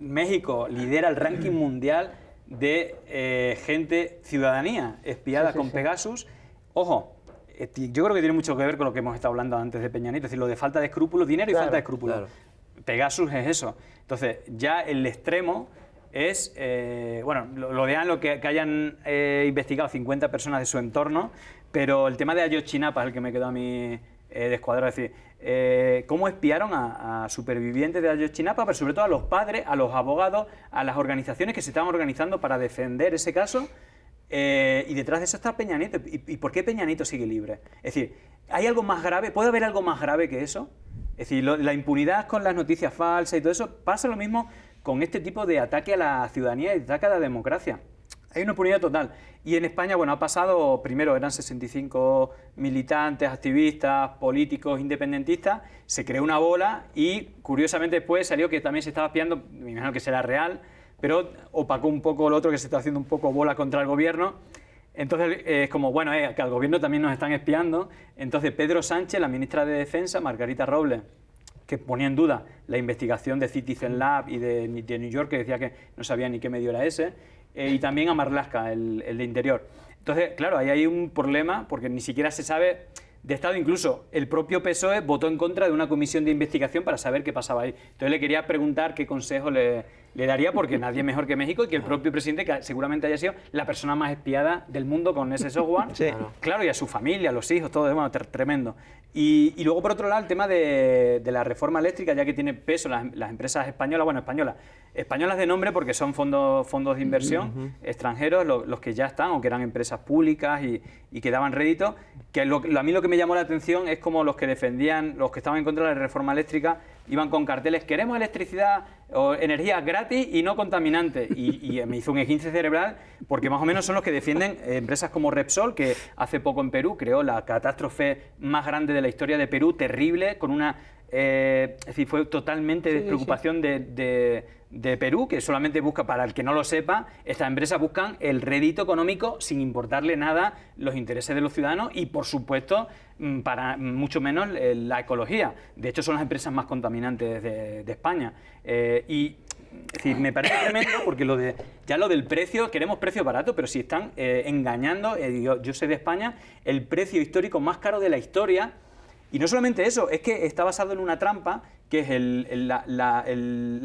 Speaker 4: México lidera el ranking mundial de eh, gente, ciudadanía, espiada con Pegasus. Ojo, eh, yo creo que tiene mucho que ver con lo que hemos estado hablando antes de Peñanito, es decir, lo de falta de escrúpulos, dinero y falta de escrúpulos. Pegasus es eso. Entonces, ya el extremo es, eh, bueno, lo, de lo que, hayan investigado 50 personas de su entorno, pero el tema de Ayotzinapa es el que me quedó a mí eh, es decir, eh, cómo espiaron a, supervivientes de Ayotzinapa, pero sobre todo a los padres, a los abogados, a las organizaciones que se estaban organizando para defender ese caso. Eh, y detrás de eso está Peñanito, ¿Y, por qué Peñanito sigue libre? Es decir, ¿hay algo más grave? ¿Puede haber algo más grave que eso? Es decir, la impunidad con las noticias falsas y todo eso, pasa lo mismo con este tipo de ataque a la ciudadanía y ataque a la democracia. Hay una impunidad total. Y en España, bueno, ha pasado, primero eran 65 militantes, activistas, políticos, independentistas, se creó una bola y curiosamente después salió que también se estaba espiando, me imagino que será real, pero opacó un poco lo otro que se está haciendo un poco bola contra el gobierno. Entonces es como, bueno, eh, que al gobierno también nos están espiando. Entonces Pedro Sánchez, la ministra de Defensa, Margarita Robles, que ponía en duda la investigación de Citizen Lab y de, de New York, que decía que no sabía ni qué medio era ese, eh, y también a Marlaska, el, el, de interior. Entonces, claro, ahí hay un problema porque ni siquiera se sabe de Estado. Incluso el propio PSOE votó en contra de una comisión de investigación para saber qué pasaba ahí. Entonces le quería preguntar qué consejo le, le daría porque nadie mejor que México y que el propio presidente, que seguramente haya sido la persona más espiada del mundo con ese software. Claro, y a su familia, a los hijos, todo, bueno, tremendo. Y, luego, por otro lado, el tema de, la reforma eléctrica, ya que tiene peso las, empresas españolas, bueno, españolas, españolas de nombre porque son fondos, fondos de inversión extranjeros, los que ya están o que eran empresas públicas y, que daban rédito, que a mí lo que me llamó la atención es como los que defendían, los que estaban en contra de la reforma eléctrica, iban con carteles, queremos electricidad o energía gratis y no contaminante Y, me hizo un esguince cerebral porque más o menos son los que defienden eh, empresas como Repsol, que hace poco en Perú creó la catástrofe más grande de la historia de Perú, terrible, con una... Eh, es fue totalmente despreocupación de de Perú, que solamente busca, para el que no lo sepa, estas empresas buscan el rédito económico sin importarle nada los intereses de los ciudadanos y, por supuesto, mm, para mucho menos eh, la ecología. De hecho, son las empresas más contaminantes de, España. Eh, y me parece tremendo porque lo ya lo del precio, queremos precio barato, pero si están eh, engañando, yo, yo sé de España, el precio histórico más caro de la historia. Y no solamente eso, es que está basado en una trampa que es la,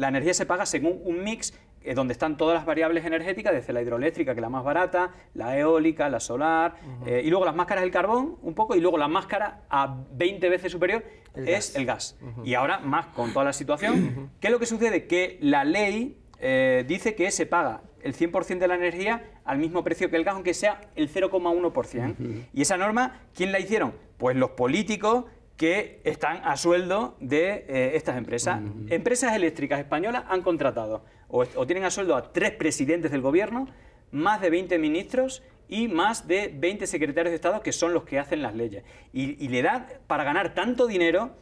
Speaker 4: energía se paga según un mix eh, donde están todas las variables energéticas, desde la hidroeléctrica, que es la más barata, la eólica, la solar, eh, y luego las máscaras del carbón, un poco, y luego la máscara a 20 veces superior es el gas. Y ahora más con toda la situación. ¿Qué es lo que sucede? Que la ley eh, dice que se paga el 100% de la energía al mismo precio que el gas, aunque sea el 0,1%. Y esa norma, ¿quién la hicieron? Pues los políticos que están a sueldo de eh, estas empresas. Empresas eléctricas españolas han contratado o, tienen a sueldo a tres presidentes del gobierno, más de 20 ministros y más de 20 secretarios de Estado que son los que hacen las leyes. Y, y le da para ganar tanto dinero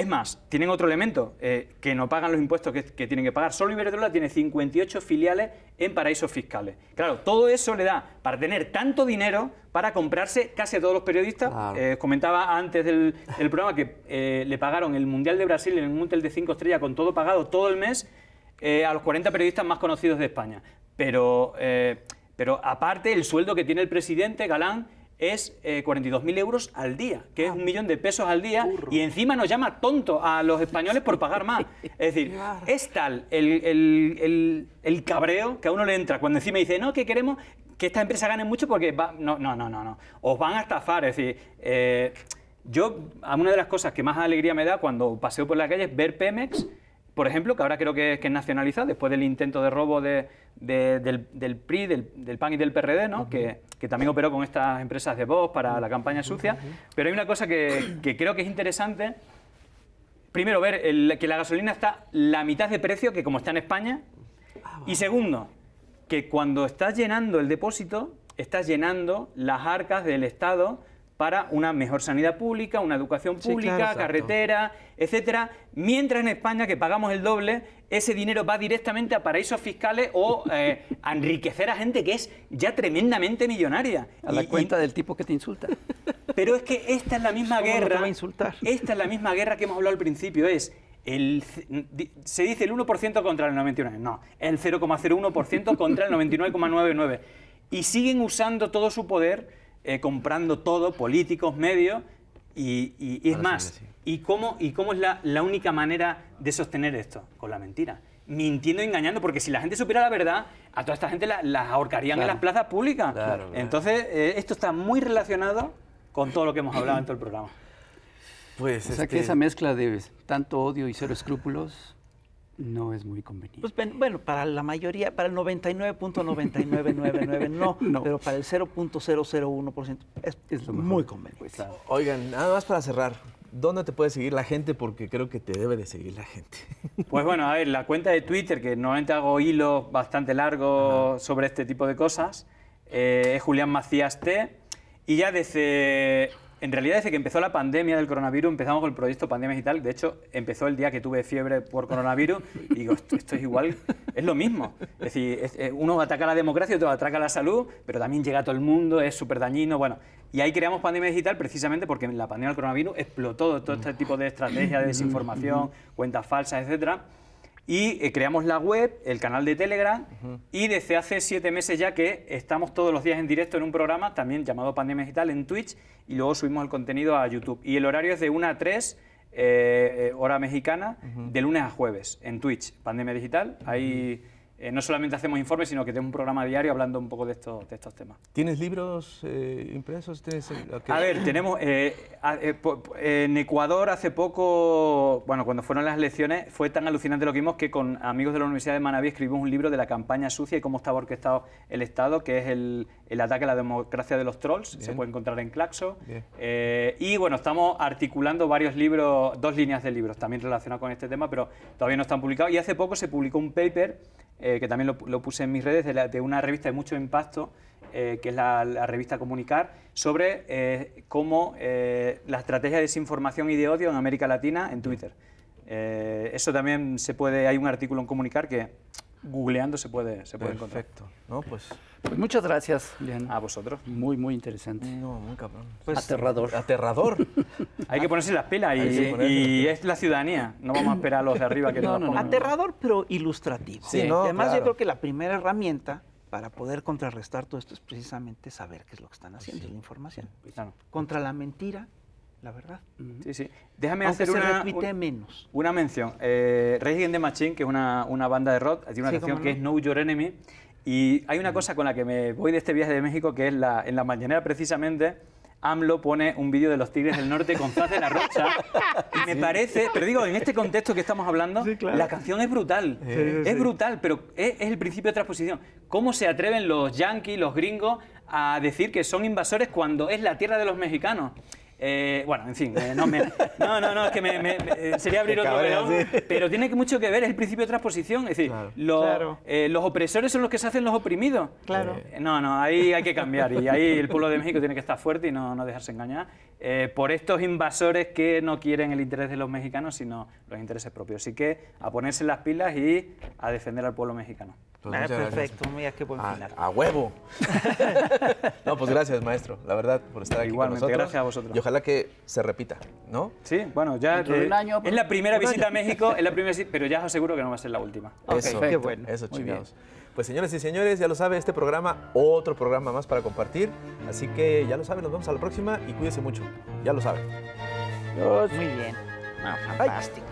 Speaker 4: es más, tienen otro elemento, eh, que no pagan los impuestos que, tienen que pagar. Solo Iberdrola tiene 58 filiales en paraísos fiscales. Claro, todo eso le da para tener tanto dinero para comprarse casi a todos los periodistas. Eh, comentaba antes del, programa que eh, le pagaron el Mundial de Brasil en un hotel de 5 estrellas con todo pagado todo el mes a los 40 periodistas más conocidos de España. Pero, pero aparte, el sueldo que tiene el presidente Galán es 42.000 eh, euros al día, que es ah. un millón de pesos al día, y encima nos llama tonto a los españoles por pagar más. Es decir, es tal el, cabreo que a uno le entra cuando encima dice, no, que queremos que esta empresa gane mucho porque va... no, no, no, no, no, os van a estafar, es decir... Eh, yo, una de las cosas que más alegría me da cuando paseo por la calle es ver Pemex por ejemplo, que ahora creo que, es nacionalizada, después del intento de robo del, PRI, del, PAN y del PRD, ¿no? que, también operó con estas empresas de voz para la campaña sucia. Pero hay una cosa que, creo que es interesante. Primero, ver el, que la gasolina está la mitad de precio que como está en España. Ah, y segundo, que cuando estás llenando el depósito, estás llenando las arcas del Estado para una mejor sanidad pública, una educación pública, carretera, etcétera. Mientras en España, que pagamos el doble, ese dinero va directamente a paraísos fiscales o eh, a enriquecer a gente que es ya tremendamente millonaria. A la cuenta
Speaker 3: del tipo que te insulta.
Speaker 4: Pero es que esta es la misma guerra. Insultar? Esta es la misma guerra que hemos hablado al principio. Es el, se dice el 1% contra el 99%. No, el 0,01% contra el 99,99%. Y siguen usando todo su poder eh, comprando todo, políticos, medios, y, es más, ¿y cómo, y cómo es la, única manera de sostener esto? Con la mentira. Mintiendo y engañando, porque si la gente supiera la verdad, a toda esta gente las la ahorcarían en las plazas públicas. Entonces, eh, esto está muy relacionado con todo lo que hemos hablado en todo el programa.
Speaker 3: Pues, o que este esa mezcla de tanto odio y cero escrúpulos no es muy conveniente.
Speaker 2: Pues, bueno, para la mayoría, para el 99.9999 no, pero para el 0.001% es, es muy conveniente. Pues, Oigan, nada más para cerrar,
Speaker 1: ¿dónde te puede seguir la gente? Porque creo que te debe de seguir la gente.
Speaker 4: Pues bueno, a ver, la cuenta de Twitter, que normalmente hago hilo bastante largo sobre este tipo de cosas, eh, es Julián Macías T. Y ya desde en realidad, desde que empezó la pandemia del coronavirus, empezamos con el proyecto Pandemia Digital. De hecho, empezó el día que tuve fiebre por coronavirus y digo, esto, es igual, es lo mismo. Es decir, eh, uno ataca la democracia, otro ataca la salud, pero también llega a todo el mundo, es súper dañino. Bueno, y ahí creamos Pandemia Digital precisamente porque la pandemia del coronavirus explotó todo este tipo de estrategias de desinformación, cuentas falsas, etcétera y eh, creamos la web, el canal de Telegram y desde hace siete meses ya que estamos todos los días en directo en un programa también llamado Pandemia Digital en Twitch y luego subimos el contenido a YouTube. Y el horario es de 1 a 3, eh, eh, hora mexicana, de lunes a jueves en Twitch, Pandemia Digital. Eh, no solamente hacemos informes, sino que tengo un programa diario hablando un poco de, estos, temas.
Speaker 1: ¿Tienes libros eh, impresos? A ver, tenemos...
Speaker 4: Eh, en Ecuador hace poco, bueno, cuando fueron las elecciones, fue tan alucinante lo que vimos que con amigos de la Universidad de Manaví escribimos un libro de la campaña sucia y cómo estaba orquestado el Estado, que es el, ataque a la democracia de los trolls, se puede encontrar en Claxo. y bueno, estamos articulando varios libros, dos líneas de libros también relacionados con este tema, pero todavía no están publicados. Y hace poco se publicó un paper eh, que también lo, puse en mis redes, de, una revista de mucho impacto, eh, que es la, revista Comunicar, sobre eh, cómo la estrategia de desinformación y de odio en América Latina en Twitter. eso también se puede, hay un artículo en Comunicar que
Speaker 3: googleando se puede, se puede encontrar. Perfecto. ¿no? Pues, pues muchas gracias,
Speaker 4: A vosotros. Muy, muy interesante. muy cabrón. Pues aterrador. Aterrador. Hay que ponerse la pela y, es la ciudadanía. No vamos a esperar a los de arriba que no, Aterrador, pero
Speaker 2: ilustrativo. Además, yo creo que la primera herramienta para poder contrarrestar todo esto es precisamente
Speaker 4: saber qué es lo que están haciendo, la información.
Speaker 2: Contra la mentira la verdad. Sí, sí. Déjame hacer una,
Speaker 4: menos. una mención. Eh, de Against the que es una, banda de rock, tiene una canción que es No Your Enemy. Y hay una cosa con la que me voy de este viaje de México, que es la, en la mañanera precisamente. AMLO pone un vídeo de los Tigres del Norte con Faz de la Rocha. Y me parece, pero digo, en este contexto que estamos hablando, la canción es brutal. es brutal, pero es, es, el principio de transposición. ¿Cómo se atreven los yanquis, los gringos, a decir que son invasores cuando es la tierra de los mexicanos? Eh, bueno, en fin, eh, no, no, no, es que me, eh, sería abrir otro pero tiene mucho que ver, es el principio de transposición, es decir, los, opresores son los que se hacen los oprimidos. Claro. no, no, ahí hay que cambiar y ahí el pueblo de México tiene que estar fuerte y no, no dejarse engañar por estos invasores que no quieren el interés de los mexicanos, sino los intereses propios. Así que a ponerse las pilas y a defender al pueblo mexicano. Pues ah, perfecto,
Speaker 2: A huevo.
Speaker 1: no, pues gracias, maestro, la verdad, por estar aquí Igualmente, nosotros. gracias a vosotros. Y ojalá que se repita, ¿no? Sí, bueno, ya un año, es la pues, primera visita a México,
Speaker 4: la primera pero ya os aseguro que no va a ser la última. eso, qué bueno.
Speaker 1: Eso, chingados. Pues señores y señores, ya lo sabe, este programa, otro programa más para compartir. Así que ya lo sabe, nos vemos a la próxima y cuídese mucho. Ya lo sabe.
Speaker 2: Muy bien. fantástico.